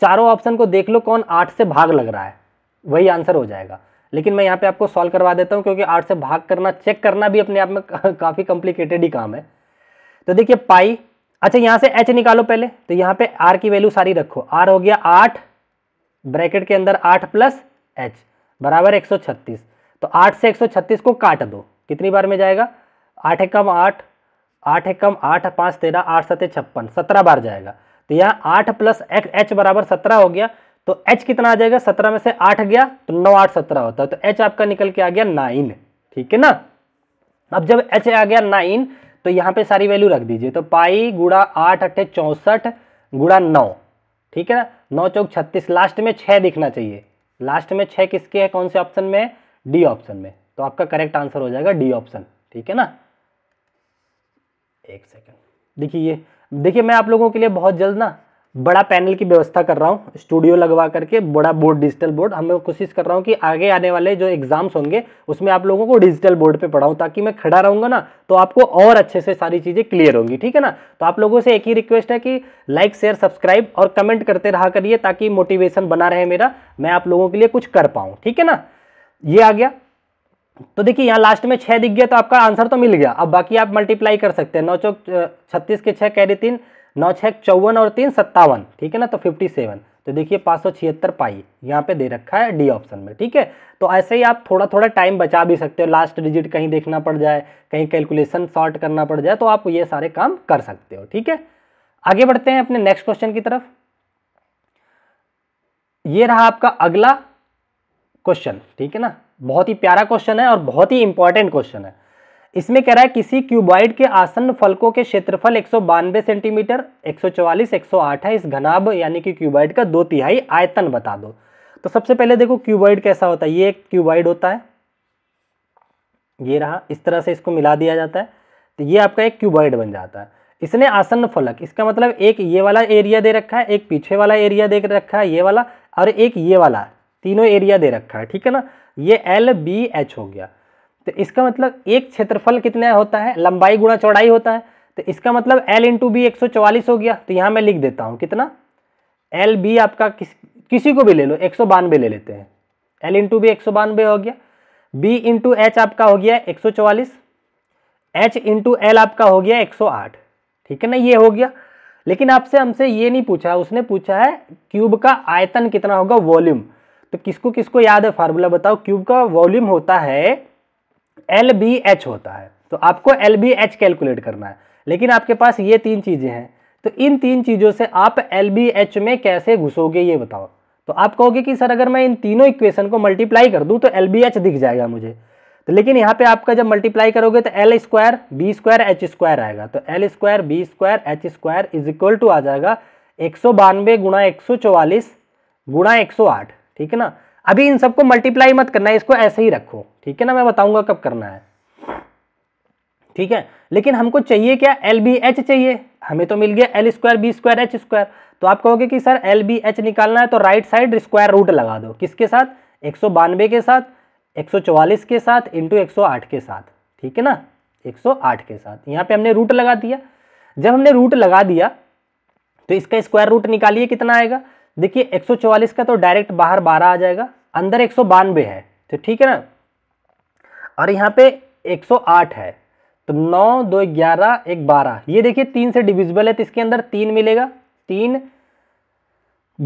चारों ऑप्शन को देख लो कौन आठ से भाग लग रहा है वही आंसर हो जाएगा लेकिन मैं यहाँ पे आपको सॉल्व करवा देता हूँ क्योंकि आठ से भाग करना चेक करना भी अपने आप में काफ़ी कॉम्प्लिकेटेड ही काम है तो देखिए पाई अच्छा यहाँ से एच निकालो पहले तो यहाँ पे आर की वैल्यू सारी रखो आर हो गया आठ ब्रैकेट के अंदर आठ प्लस एच बराबर एक सौ छत्तीस तो आठ से एक सौ छत्तीस को काट दो कितनी बार में जाएगा आठ एकम आठ आठ एकम आठ पाँच तेरह आठ सत्य छप्पन सत्रह बार जाएगा तो यहाँ आठ प्लस एच बराबर सत्रह हो गया तो एच कितना आ जाएगा सत्रह में से आठ गया तो नौ आठ सत्रह होता है तो एच आपका निकल के आ गया नाइन ठीक है ना अब जब एच आ गया नाइन तो यहाँ पे सारी वैल्यू रख दीजिए तो पाई गुड़ा आठ अट्ठे चौंसठ गुड़ा नौ ठीक है ना नौ चौक छत्तीस लास्ट में छः दिखना चाहिए लास्ट में छः किसके है कौन से ऑप्शन में डी ऑप्शन में तो आपका करेक्ट आंसर हो जाएगा डी ऑप्शन ठीक है ना एक सेकेंड देखिए देखिए मैं आप लोगों के लिए बहुत जल्द ना बड़ा पैनल की व्यवस्था कर रहा हूँ स्टूडियो लगवा करके बड़ा बोर्ड डिजिटल बोर्ड हमें कोशिश कर रहा हूँ कि आगे आने वाले जो एग्जाम्स होंगे उसमें आप लोगों को डिजिटल बोर्ड पे पढ़ाऊँ ताकि मैं खड़ा रहूँगा ना तो आपको और अच्छे से सारी चीज़ें क्लियर होंगी ठीक है ना तो आप लोगों से एक ही रिक्वेस्ट है कि लाइक शेयर सब्सक्राइब और कमेंट करते रहा करिए ताकि मोटिवेशन बना रहे मेरा मैं आप लोगों के लिए कुछ कर पाऊँ ठीक है ना ये आ गया तो देखिए यहाँ लास्ट में छः दिख गया तो आपका आंसर तो मिल गया अब बाकी आप मल्टीप्लाई कर सकते हैं नौ चौक छत्तीस के छः कैरी तीन नौ छः चौवन और तीन सत्तावन ठीक है ना तो फिफ्टी सेवन तो देखिए पाँच सौ छिहत्तर पाई यहाँ पे दे रखा है डी ऑप्शन में ठीक है तो ऐसे ही आप थोड़ा थोड़ा टाइम बचा भी सकते हो लास्ट डिजिट कहीं देखना पड़ जाए कहीं कैलकुलेशन शॉर्ट करना पड़ जाए तो आप ये सारे काम कर सकते हो ठीक है आगे बढ़ते हैं अपने नेक्स्ट क्वेश्चन की तरफ ये रहा आपका अगला क्वेश्चन ठीक है ना बहुत ही प्यारा क्वेश्चन है और बहुत ही इंपॉर्टेंट क्वेश्चन है इसमें कह रहा है किसी क्यूबॉइड के आसन्न फलकों के क्षेत्रफल एक सेंटीमीटर 144, 108 है इस घनाब यानी कि क्यूबॉइड का दो तिहाई आयतन बता दो तो सबसे पहले देखो क्यूबॉइड कैसा होता है ये एक क्यूबॉइड होता है ये रहा इस तरह से इसको मिला दिया जाता है तो ये आपका एक क्यूबॉइड बन जाता है इसने आसन्न फलक इसका मतलब एक ये वाला एरिया दे रखा है एक पीछे वाला एरिया दे रखा है ये वाला और एक ये वाला तीनों एरिया दे रखा है ठीक है ना ये एल बी एच हो गया तो इसका मतलब एक क्षेत्रफल कितना होता है लंबाई गुणा चौड़ाई होता है तो इसका मतलब एल इंटू बी एक हो गया तो यहाँ मैं लिख देता हूँ कितना एल बी आपका किस किसी को भी ले लो एक सौ बानवे ले लेते हैं एल इंटू बी एक सौ बानवे हो गया बी इंटू एच आपका हो गया एक सौ चौवालीस एच इंटू एल आपका हो गया एक सौ आठ ठीक है ना ये हो गया लेकिन आपसे हमसे ये नहीं पूछा उसने पूछा है क्यूब का आयतन कितना होगा वॉल्यूम तो किसको किसको याद है फार्मूला बताओ क्यूब का वॉल्यूम होता है एल बी एच होता है तो आपको एल बी एच कैलकुलेट करना है लेकिन आपके पास ये तीन चीज़ें हैं तो इन तीन चीज़ों से आप एल बी एच में कैसे घुसोगे ये बताओ तो आप कहोगे कि सर अगर मैं इन तीनों इक्वेशन को मल्टीप्लाई कर दूं तो एल बी एच दिख जाएगा मुझे तो लेकिन यहाँ पे आपका जब मल्टीप्लाई करोगे तो l square b square h square आएगा तो l square b square h square is equal to आ जाएगा एक सौ बानवे गुणा एक सौ चौवालीस गुणा एक सौ आठ ठीक है ना अभी इन सबको मल्टीप्लाई मत करना है इसको ऐसे ही रखो ठीक है ना मैं बताऊंगा कब करना है ठीक है लेकिन हमको चाहिए क्या एल बी एच चाहिए हमें तो मिल गया l square b square h square तो आप कहोगे कि सर एल बी एच निकालना है तो राइट साइड स्क्वायर रूट लगा दो किसके साथ एक सौ बानवे के साथ एक सौ के साथ इंटू एक सौ आठ के साथ ठीक है ना आठ के साथ यहाँ पे हमने रूट लगा दिया जब हमने रूट लगा दिया तो इसका स्क्वायर रूट निकालिए कितना आएगा देखिए 144 का तो डायरेक्ट बाहर बारह आ जाएगा अंदर एक है तो ठीक है ना और यहाँ पे 108 है तो नौ दो ग्यारह एक बारह ये देखिए तीन से डिविजिबल है तो इसके अंदर तीन मिलेगा तीन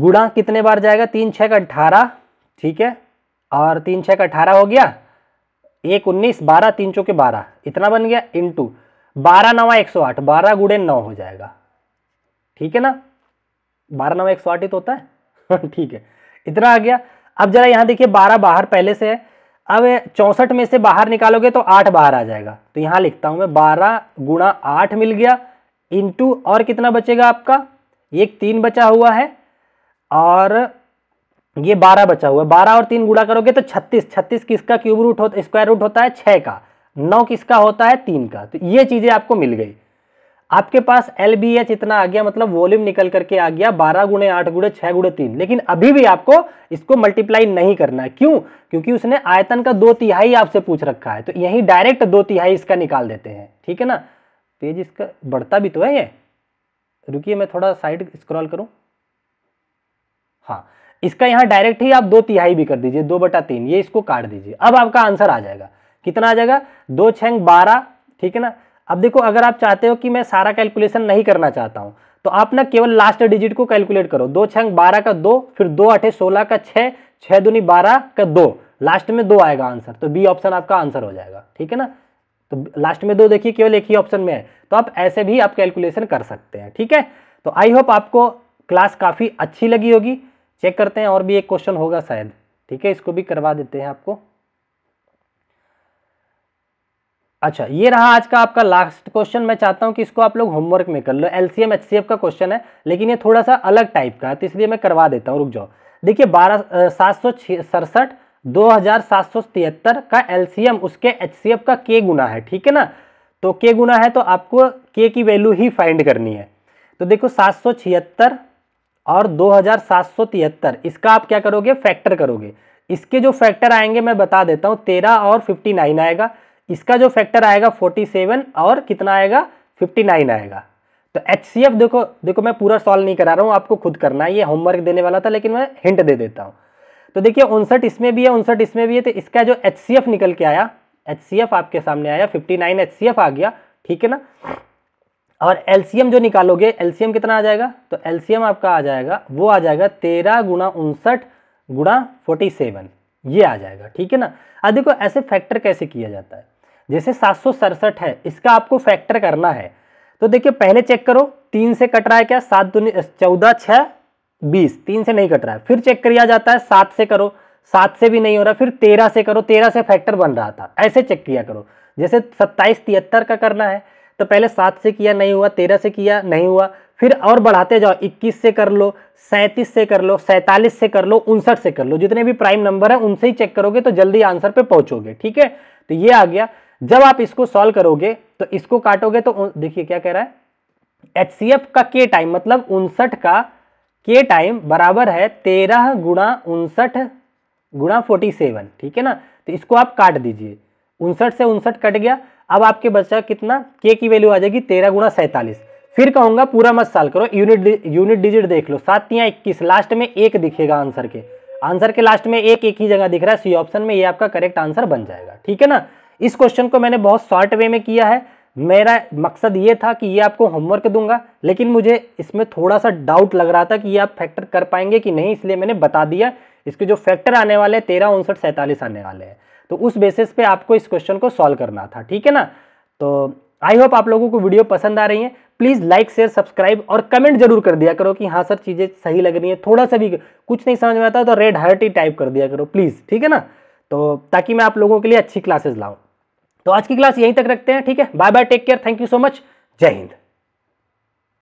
गुणा कितने बार जाएगा तीन छः का अठारह ठीक है और तीन छः का अठारह हो गया एक उन्नीस बारह तीन चौके बारह इतना बन गया इंटू बारह नवा एक सौ आठ बारह गुड़े नौ हो जाएगा ठीक है ना बारह नवा एक सौ आठ ही तो होता है ठीक है इतना आ गया अब जरा यहाँ देखिए बारह बाहर पहले से है अब चौंसठ में से बाहर निकालोगे तो आठ बाहर आ जाएगा तो यहाँ लिखता हूँ मैं बारह गुणा आठ मिल गया इंटू और कितना बचेगा आपका एक तीन बचा हुआ है और ये बारह बचा हुआ है बारह और तीन गुणा करोगे तो छत्तीस छत्तीस किसका क्यूब रूट होता स्क्वायर रूट होता है छः का नौ किसका होता है तीन का तो ये चीज़ें आपको मिल गई आपके पास एल बी एच इतना आ गया मतलब वॉल्यूम निकल करके आ गया बारह गुणे आठ गुणे छह गुणे तीन लेकिन अभी भी आपको इसको मल्टीप्लाई नहीं करना है क्यों क्योंकि उसने आयतन का दो तिहाई आपसे पूछ रखा है तो यही डायरेक्ट दो तिहाई इसका निकाल देते हैं ठीक है ना पेज इसका बढ़ता भी तो है ये रुकिए मैं थोड़ा साइड स्क्रॉल करूँ हाँ इसका यहाँ डायरेक्ट ही आप दो तिहाई भी कर दीजिए दो बटा तीन ये इसको काट दीजिए अब आपका आंसर आ जाएगा कितना आ जाएगा दो छंग बारह ठीक है ना अब देखो अगर आप चाहते हो कि मैं सारा कैलकुलेशन नहीं करना चाहता हूँ तो आप ना केवल लास्ट डिजिट को कैलकुलेट करो दो छंग बारह का दो फिर दो अठे सोलह का छः छः दूनी बारह का दो लास्ट में दो आएगा आंसर तो बी ऑप्शन आपका आंसर हो जाएगा ठीक है ना तो लास्ट में दो देखिए केवल एक ही ऑप्शन में है तो आप ऐसे भी आप कैलकुलेशन कर सकते हैं ठीक है तो आई होप आपको क्लास काफ़ी अच्छी लगी होगी चेक करते हैं और भी एक क्वेश्चन होगा शायद ठीक है इसको भी करवा देते हैं आपको अच्छा ये रहा आज का आपका लास्ट क्वेश्चन मैं चाहता हूँ कि इसको आप लोग होमवर्क में कर लो L C M H C F का क्वेश्चन है लेकिन ये थोड़ा सा अलग टाइप का है तो इसलिए मैं करवा देता हूँ रुक जाओ देखिए बारह सात सौ सड़सठ दो हजार सात सौ तिहत्तर का एल सी एम उसके एच सी एफ का के गुना है ठीक है ना तो के गुना है तो आपको के की वैल्यू ही फाइंड करनी है तो देखो सात सौ छिहत्तर और दो हजार सात सौ तिहत्तर इसका आप क्या करोगे फैक्टर करोगे इसके जो फैक्टर आएंगे मैं बता देता हूँ तेरह और फिफ्टी नाइन आएगा इसका जो फैक्टर आएगा फोर्टी सेवन और कितना आएगा फिफ्टी नाइन आएगा तो एच सी एफ देखो देखो मैं पूरा सॉल्व नहीं करा रहा हूँ आपको खुद करना है ये होमवर्क देने वाला था लेकिन मैं हिंट दे देता हूँ तो देखिए उनसठ इसमें भी है उनसठ इसमें भी है तो इसका जो एच सी एफ निकल के आया एच सी एफ आपके सामने आया fifty nine H C F आ गया ठीक है ना और एल सी एम जो निकालोगे एल सी एम कितना आ जाएगा तो एल सी एम आपका आ जाएगा वो आ जाएगा तेरह गुणा उनसठ गुणा फोर्टी सेवन ये आ जाएगा ठीक है ना अब देखो ऐसे फैक्टर कैसे किया जाता है जैसे सात है इसका आपको फैक्टर करना है तो देखिए पहले चेक करो तीन से कट रहा है क्या सात दूनी चौदह छः बीस तीन से नहीं कट रहा है फिर चेक किया जाता है सात से करो सात से भी नहीं हो रहा फिर तेरह से करो तेरह से फैक्टर बन रहा था ऐसे चेक किया करो जैसे सत्ताईस तिहत्तर का करना है तो पहले सात से किया नहीं हुआ तेरह से किया नहीं हुआ फिर और बढ़ाते जाओ इक्कीस से कर लो सैंतीस से कर लो सैंतालीस से कर लो उनसठ से कर लो जितने भी प्राइम नंबर है उनसे ही चेक करोगे तो जल्दी आंसर पर पहुंचोगे ठीक है तो ये आ गया जब आप इसको सॉल्व करोगे तो इसको काटोगे तो देखिए क्या कह रहा है एच का के टाइम मतलब उनसठ का के टाइम बराबर है तेरह गुणा उनसठ गुणा फोर्टी सेवन ठीक है ना तो इसको आप काट दीजिए उनसठ से उनसठ कट गया अब आपके बच्चा कितना के की वैल्यू आ जाएगी तेरह गुणा सैंतालीस फिर कहूंगा पूरा मत साल करो यूनिट यूनिट डिजिट देख लो सात या इक्कीस लास्ट में एक दिखेगा आंसर के आंसर के लास्ट में एक एक ही जगह दिख रहा है सी ऑप्शन में ये आपका करेक्ट आंसर बन जाएगा ठीक है ना इस क्वेश्चन को मैंने बहुत शॉर्ट वे में किया है मेरा मकसद ये था कि ये आपको होमवर्क दूंगा लेकिन मुझे इसमें थोड़ा सा डाउट लग रहा था कि ये आप फैक्टर कर पाएंगे कि नहीं इसलिए मैंने बता दिया इसके जो फैक्टर आने वाले हैं तेरह उनसठ सैंतालीस आने वाले हैं तो उस बेसिस पे आपको इस क्वेश्चन को सॉल्व करना था ठीक है ना तो आई होप आप लोगों को वीडियो पसंद आ रही है प्लीज़ लाइक शेयर सब्सक्राइब और कमेंट जरूर कर दिया करो कि हाँ सर चीज़ें सही लग रही हैं थोड़ा सा भी कुछ नहीं समझ में आता तो रेड हार्ट ही टाइप कर दिया करो प्लीज़ ठीक है ना तो ताकि मैं आप लोगों के लिए अच्छी क्लासेस लाऊँ तो आज की क्लास यहीं तक रखते हैं ठीक है bye bye take care thank you so much जय हिंद